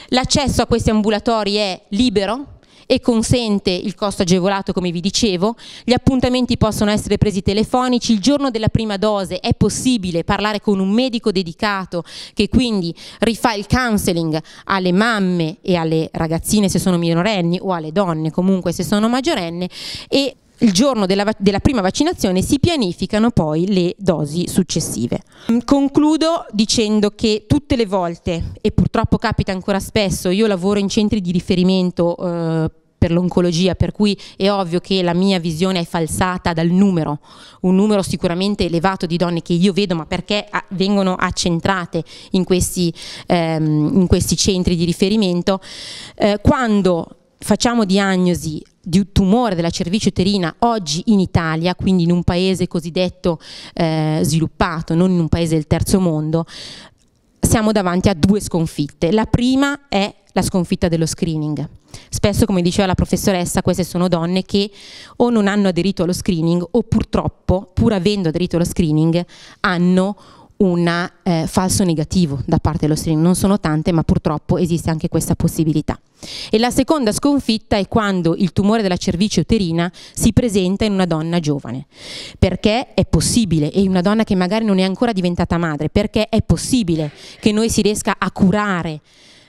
L'accesso a questi ambulatori è libero, e consente il costo agevolato come vi dicevo, gli appuntamenti possono essere presi telefonici, il giorno della prima dose è possibile parlare con un medico dedicato che quindi rifà il counseling alle mamme e alle ragazzine se sono minorenni o alle donne comunque se sono maggiorenne e il giorno della, della, prima vaccinazione si pianificano poi le dosi successive. Mm, concludo dicendo che tutte le volte, e purtroppo capita ancora spesso, io lavoro in centri di riferimento eh, per l'oncologia, per cui è ovvio che la mia visione è falsata dal numero, un numero sicuramente elevato di donne che io vedo, ma perché vengono accentrate in questi, ehm, in questi centri di riferimento, eh, quando facciamo diagnosi di un tumore della cervice uterina oggi in Italia, quindi in un paese cosiddetto eh, sviluppato, non in un paese del terzo mondo, siamo davanti a due sconfitte. La prima è la sconfitta dello screening. Spesso, come diceva la professoressa, queste sono donne che o non hanno aderito allo screening o purtroppo, pur avendo aderito allo screening, hanno un eh, falso negativo da parte dello streaming. Non sono tante, ma purtroppo esiste anche questa possibilità. E la seconda sconfitta è quando il tumore della cervice uterina si presenta in una donna giovane, perché è possibile, e in una donna che magari non è ancora diventata madre, perché è possibile che noi si riesca a curare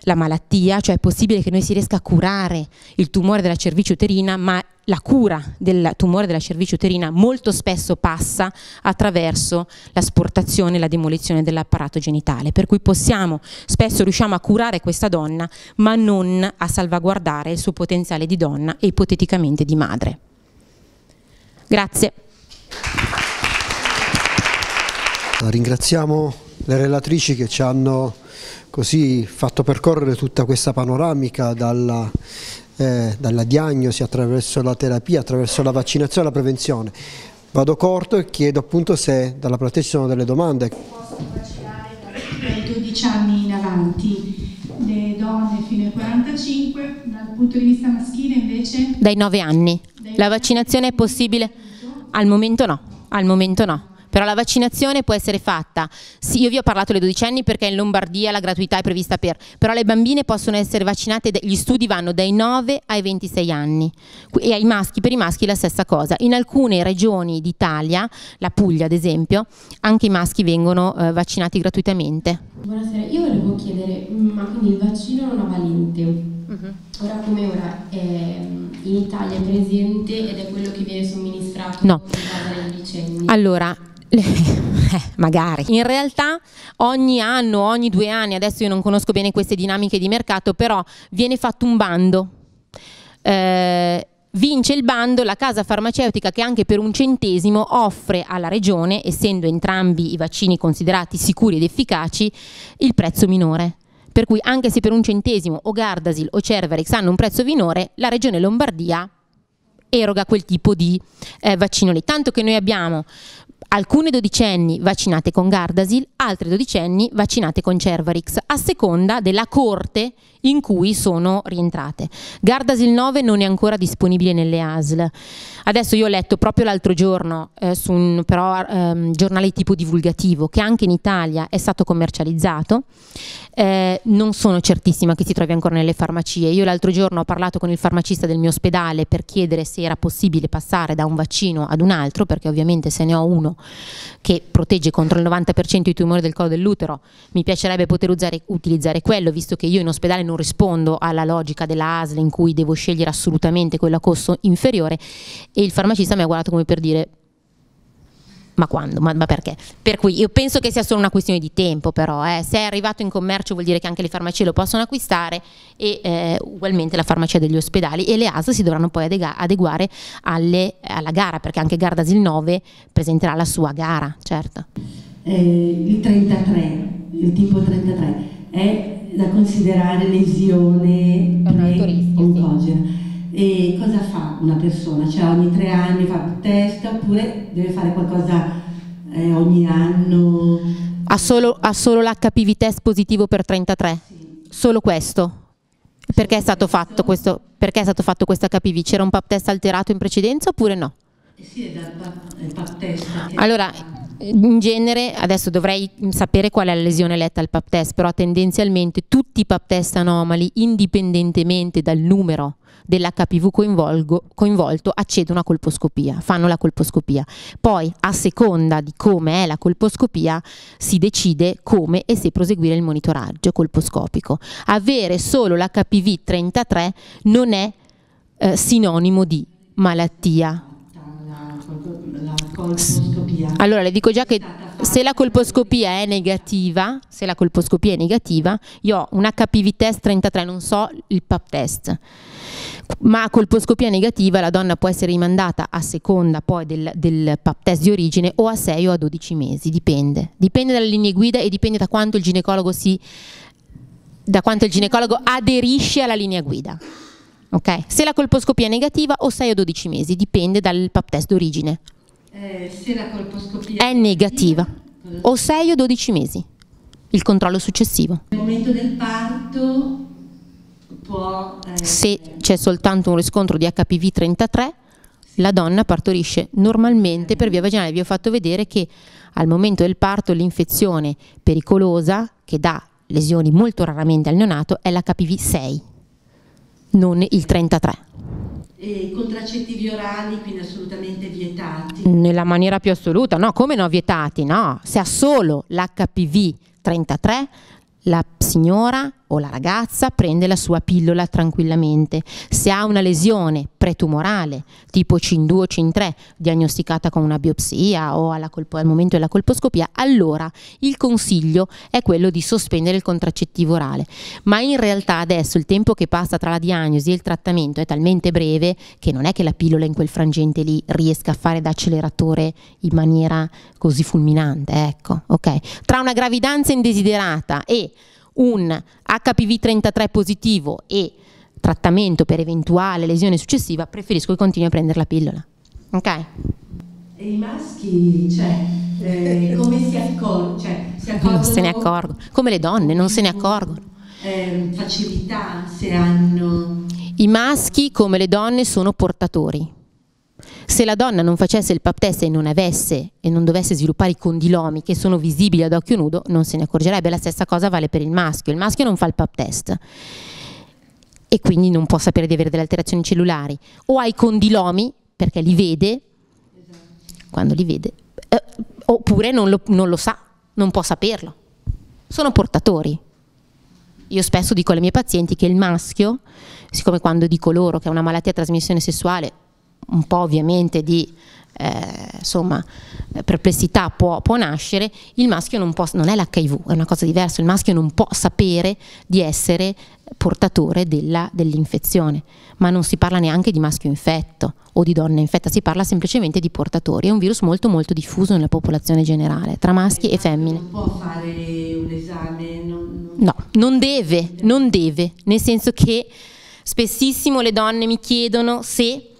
la malattia, cioè è possibile che noi si riesca a curare il tumore della cervice uterina, ma la cura del tumore della cervice uterina molto spesso passa attraverso l'asportazione e la demolizione dell'apparato genitale, per cui possiamo, spesso riusciamo a curare questa donna, ma non a salvaguardare il suo potenziale di donna e ipoteticamente di madre. Grazie. Ringraziamo le relatrici che ci hanno così fatto percorrere tutta questa panoramica dalla, eh, dalla diagnosi attraverso la terapia, attraverso la vaccinazione e la prevenzione. Vado corto e chiedo appunto se dalla platea ci sono delle domande. Si possono vaccinare dai 12 anni in avanti le donne fino ai 45, dal punto di vista maschile invece? Dai 9 anni. Dai la vaccinazione è possibile? Al momento no, al momento no però la vaccinazione può essere fatta, sì, io vi ho parlato dei dodicenni perché in Lombardia la gratuità è prevista per, però le bambine possono essere vaccinate, gli studi vanno dai 9 ai 26 anni e ai maschi, per i maschi la stessa cosa, in alcune regioni d'Italia, la Puglia ad esempio, anche i maschi vengono eh, vaccinati gratuitamente. Buonasera, io volevo chiedere, mm, ma quindi il vaccino non ha valente? Uh-huh. Mhm. Ora come ora è mm, in Italia è presente ed è quello che viene somministrato no. Allora, eh, magari. In realtà ogni anno, ogni due anni, adesso io non conosco bene queste dinamiche di mercato, però viene fatto un bando. Eh, Vince il bando la casa farmaceutica che anche per un centesimo offre alla regione, essendo entrambi i vaccini considerati sicuri ed efficaci, il prezzo minore. Per cui anche se per un centesimo o Gardasil o Cervarix hanno un prezzo minore, la regione Lombardia eroga quel tipo di eh, vaccino lì. Tanto che noi abbiamo alcune dodicenni vaccinate con Gardasil, altre dodicenni vaccinate con Cervarix, a seconda della corte in cui sono rientrate. Gardasil 9 non è ancora disponibile nelle ASL. Adesso io ho letto proprio l'altro giorno eh, su un però, ehm, giornale tipo divulgativo che anche in Italia è stato commercializzato. Eh, non sono certissima che si trovi ancora nelle farmacie. Io l'altro giorno ho parlato con il farmacista del mio ospedale per chiedere se era possibile passare da un vaccino ad un altro, perché ovviamente se ne ho uno che protegge contro il 90% i tumori del collo dell'utero, mi piacerebbe poter usare, utilizzare quello, visto che io in ospedale non non rispondo alla logica della ASL in cui devo scegliere assolutamente quella a costo inferiore e il farmacista mi ha guardato come per dire ma quando? Ma, ma, perché? Per cui io penso che sia solo una questione di tempo però, eh. se è arrivato in commercio vuol dire che anche le farmacie lo possono acquistare e eh, ugualmente la farmacia degli ospedali e le ASL si dovranno poi adeguare alle, alla gara perché anche Gardasil 9 presenterà la sua gara, certo. Eh, il 33, il tipo 33 è da considerare lesione oncogena Sì. E cosa fa una persona? Cioè ogni tre anni fa un test oppure deve fare qualcosa eh, ogni anno? Ha solo, ha solo l'HPV test positivo per 33? Sì. Solo questo? Perché è stato fatto questo, perché è stato fatto questo HPV? C'era un pap test alterato in precedenza oppure no? Eh sì, è dal pap, pap test. Allora, in genere adesso dovrei sapere qual è la lesione letta al pap test, però tendenzialmente tutti i pap test anomali, indipendentemente dal numero dell'HPV coinvolto, accedono a colposcopia, fanno la colposcopia. Poi, a seconda di come è la colposcopia, si decide come e se proseguire il monitoraggio colposcopico. Avere solo l'HPV 33 non è eh, sinonimo di malattia allora le dico già che se la colposcopia è negativa, se la colposcopia è negativa, io ho un HPV test 33, non so il PAP test. Ma a colposcopia negativa la donna può essere rimandata a seconda poi del, del PAP test di origine o a 6 o a 12 mesi, dipende. Dipende dalle linee guida e dipende da quanto il ginecologo si da quanto il ginecologo aderisce alla linea guida. Okay? Se la colposcopia è negativa o 6 o 12 mesi, dipende dal pap test d'origine. Eh, se la colposcopia è negativa o 6 o 12 mesi il controllo successivo nel momento del parto può eh, se c'è soltanto un riscontro di HPV 33 la donna partorisce normalmente per via vaginale. Vi ho fatto vedere che al momento del parto l'infezione pericolosa che dà lesioni molto raramente al neonato è l'HPV 6, non il 33. I contraccettivi orali quindi assolutamente vietati. Nella maniera più assoluta, no, come no vietati, no? Se ha solo l'HPV 33, la signora o la ragazza prende la sua pillola tranquillamente. Se ha una lesione pretumorale, tipo CIN2 o CIN3, diagnosticata con una biopsia o colpo, al momento della colposcopia, allora il consiglio è quello di sospendere il contraccettivo orale. Ma in realtà adesso il tempo che passa tra la diagnosi e il trattamento è talmente breve che non è che la pillola in quel frangente lì riesca a fare da acceleratore in maniera così fulminante, ecco, okay? Tra una gravidanza indesiderata e un HPV 33 positivo e trattamento per eventuale lesione successiva, preferisco che continui a prendere la pillola. Ok? E i maschi, cioè, eh, come si, accor cioè, accorgono? Non se ne accorgono. Come le donne, non se ne accorgono. Eh, facilità se hanno... I maschi, come le donne, sono portatori se la donna non facesse il pap test e non avesse e non dovesse sviluppare i condilomi che sono visibili ad occhio nudo, non se ne accorgerebbe. La stessa cosa vale per il maschio. Il maschio non fa il pap test e quindi non può sapere di avere delle alterazioni cellulari. O ha i condilomi perché li vede, quando li vede, eh, oppure non lo, non lo sa, non può saperlo. Sono portatori. Io spesso dico alle mie pazienti che il maschio, siccome quando dico loro che è una malattia a trasmissione sessuale, un po' ovviamente di eh, insomma, perplessità può, può, nascere, il maschio non, può, non è l'HIV, è una cosa diversa, il maschio non può sapere di essere portatore dell'infezione, ma non si parla neanche di maschio infetto o di donna infetta, si parla semplicemente di portatori, è un virus molto molto diffuso nella popolazione generale, tra maschi e femmine. Non può fare un esame? Non, non... No, non deve, non deve, nel senso che spessissimo le donne mi chiedono se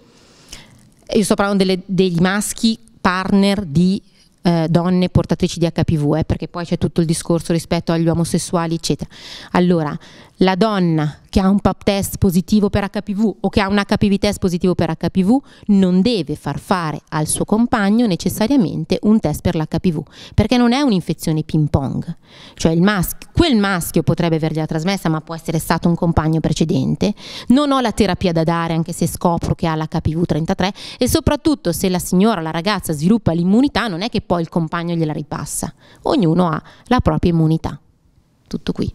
io sto parlando delle, degli maschi partner di eh, donne portatrici di HPV, eh, perché poi c'è tutto il discorso rispetto agli omosessuali, eccetera. Allora, la donna che ha un pap test positivo per HPV o che ha un HPV test positivo per HPV non deve far fare al suo compagno necessariamente un test per l'HPV, perché non è un'infezione ping pong, cioè maschio, quel maschio potrebbe avergliela trasmessa ma può essere stato un compagno precedente, non ho la terapia da dare anche se scopro che ha l'HPV 33 e soprattutto se la signora, la ragazza sviluppa l'immunità non è che poi il compagno gliela ripassa, ognuno ha la propria immunità. Tutto qui.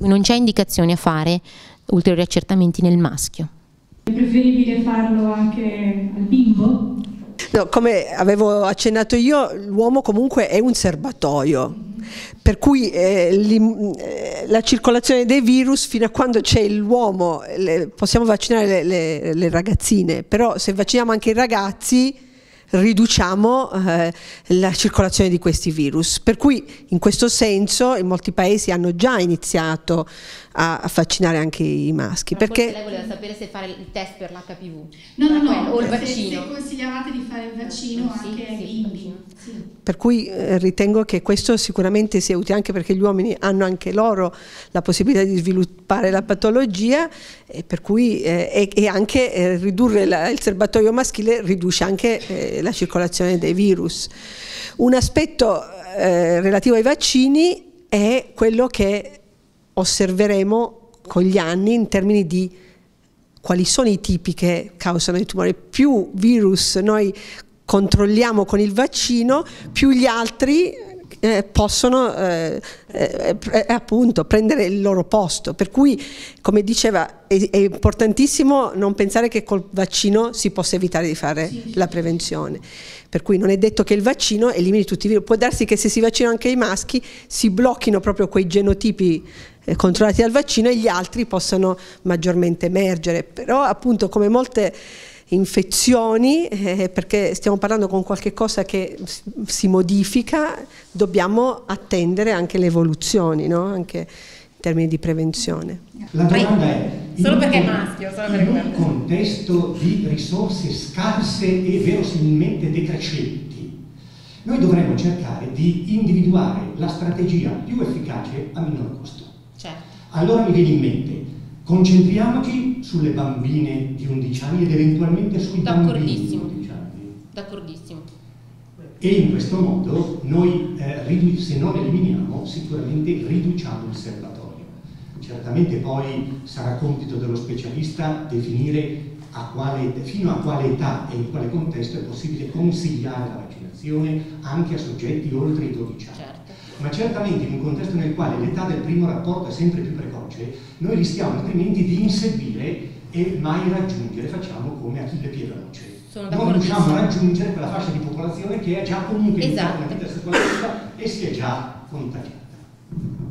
Non c'è indicazione a fare ulteriori accertamenti nel maschio. È preferibile farlo anche al bimbo? No, come avevo accennato io, l'uomo comunque è un serbatoio, per cui eh, li, eh, la circolazione dei virus fino a quando c'è l'uomo, possiamo vaccinare le, le, le ragazzine, però se vacciniamo anche i ragazzi riduciamo eh, la circolazione di questi virus. Per cui in questo senso in molti paesi hanno già iniziato a vaccinare anche i maschi. Ma perché lei voleva sapere se fare il test per l'HPV. No, no, no, o il vaccino. Se, se consigliavate di fare il vaccino sì, anche ai bimbi. Sì. Per cui eh, ritengo che questo sicuramente sia utile anche perché gli uomini hanno anche loro la possibilità di sviluppare la patologia e, per cui, eh, e, anche eh, ridurre la, il serbatoio maschile riduce anche eh, la circolazione dei virus. Un aspetto eh, relativo ai vaccini è quello che osserveremo con gli anni in termini di quali sono i tipi che causano i tumori. Più virus noi controlliamo con il vaccino, più gli altri eh, possono eh, eh, eh, appunto prendere il loro posto. Per cui, come diceva, è, è, importantissimo non pensare che col vaccino si possa evitare di fare sì. la prevenzione. Per cui non è detto che il vaccino elimini tutti i virus. Può darsi che se si vaccinano anche i maschi si blocchino proprio quei genotipi eh, controllati dal vaccino e gli altri possono maggiormente emergere. Però appunto come molte infezioni, eh, perché stiamo parlando con qualche cosa che si modifica, dobbiamo attendere anche le evoluzioni, no? anche in termini di prevenzione. La domanda è, solo perché è maschio, solo perché in un contesto di risorse scarse e verosimilmente decrescenti, noi dovremmo cercare di individuare la strategia più efficace a minor costo. Allora mi viene in mente, concentriamoci sulle bambine di 11 anni ed eventualmente sui bambini di 11 anni. D'accordissimo. E in questo modo noi, eh, se non eliminiamo, sicuramente riduciamo il serbatoio. Certamente poi sarà compito dello specialista definire a quale, fino a quale età e in quale contesto è possibile consigliare la vaccinazione anche a soggetti oltre i 12 anni. Certo ma certamente in un contesto nel quale l'età del primo rapporto è sempre più precoce, noi rischiamo altrimenti di inseguire e mai raggiungere, facciamo come Achille Piedanoce. Non riusciamo a raggiungere quella fascia di popolazione che è già comunque esatto. in la vita e si è già contagiata.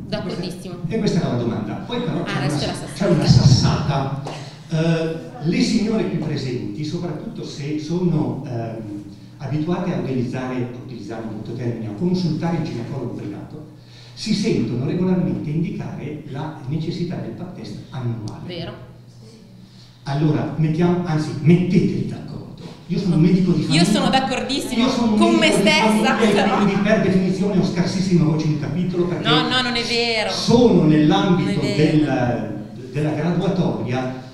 D'accordissimo. E questa era la domanda. Poi però ah, c'è, ah, una, c'è una, sassata. Uh, le signore qui presenti, soprattutto se sono... Um, abituati a utilizzare, a utilizzare un brutto termine, a consultare il ginecologo privato, si sentono regolarmente indicare la necessità del pap test annuale. Vero. Allora, mettiamo, anzi, mettetevi d'accordo. Io sono un medico di famiglia. Io sono d'accordissimo con me stessa. Famiglia, quindi per definizione ho scarsissima voce in capitolo perché no, no, non è vero. sono nell'ambito del, della graduatoria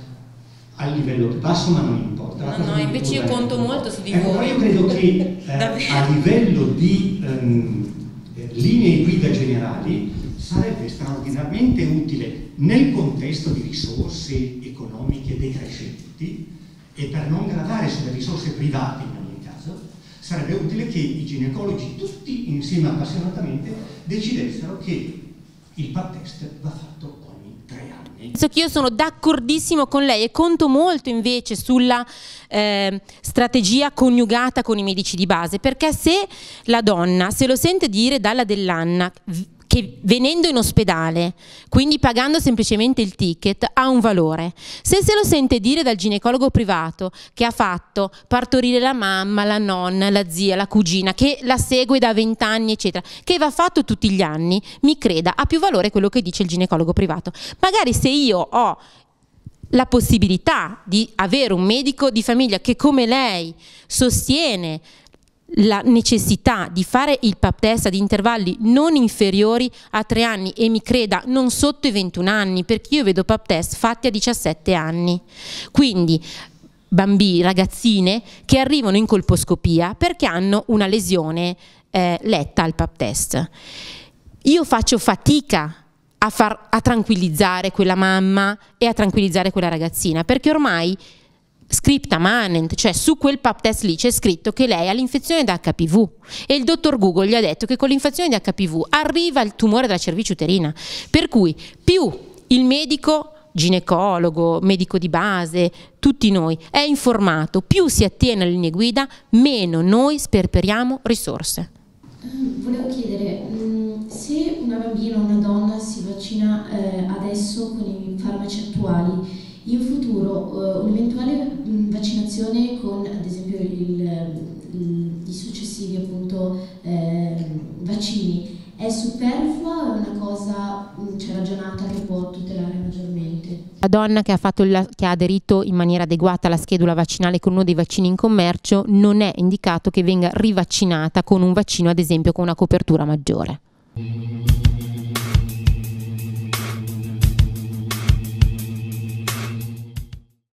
a livello basso, ma non importa. No, no, invece io conto molto su di eh, voi. Io credo che eh, a livello di ehm, eh, linee guida generali sarebbe straordinariamente utile nel contesto di risorse economiche decrescenti e per non gravare sulle risorse private in ogni caso, sarebbe utile che i ginecologi tutti insieme appassionatamente decidessero che il pap test va fatto penso che io sono d'accordissimo con lei e conto molto invece sulla eh, strategia coniugata con i medici di base, perché se la donna se lo sente dire dalla dell'Anna che venendo in ospedale, quindi pagando semplicemente il ticket, ha un valore. Se se lo sente dire dal ginecologo privato che ha fatto partorire la mamma, la nonna, la zia, la cugina, che la segue da vent'anni, eccetera, che va fatto tutti gli anni, mi creda, ha più valore quello che dice il ginecologo privato. Magari se io ho la possibilità di avere un medico di famiglia che come lei sostiene la necessità di fare il pap test ad intervalli non inferiori a 3 anni e mi creda non sotto i 21 anni perché io vedo pap test fatti a 17 anni quindi bambini, ragazzine che arrivano in colposcopia perché hanno una lesione eh, letta al pap test io faccio fatica a, far, a tranquillizzare quella mamma e a tranquillizzare quella ragazzina perché ormai scripta manent, cioè su quel pap test lì c'è scritto che lei ha l'infezione da HPV e il dottor Google gli ha detto che con l'infezione da HPV arriva il tumore della cervice uterina, per cui più il medico ginecologo, medico di base, tutti noi, è informato, più si attiene alle linee guida, meno noi sperperiamo risorse. Mm, volevo chiedere, mm, se una bambina o una donna si vaccina eh, adesso con i farmaci attuali, in futuro eh, un'eventuale mm, vaccinazione con ad esempio mm, i successivi appunto, eh, vaccini è superflua o è una cosa mm, cioè, ragionata che può tutelare maggiormente? La donna che ha, il, che ha aderito in maniera adeguata alla schedula vaccinale con uno dei vaccini in commercio non è indicato che venga rivaccinata con un vaccino ad esempio con una copertura maggiore.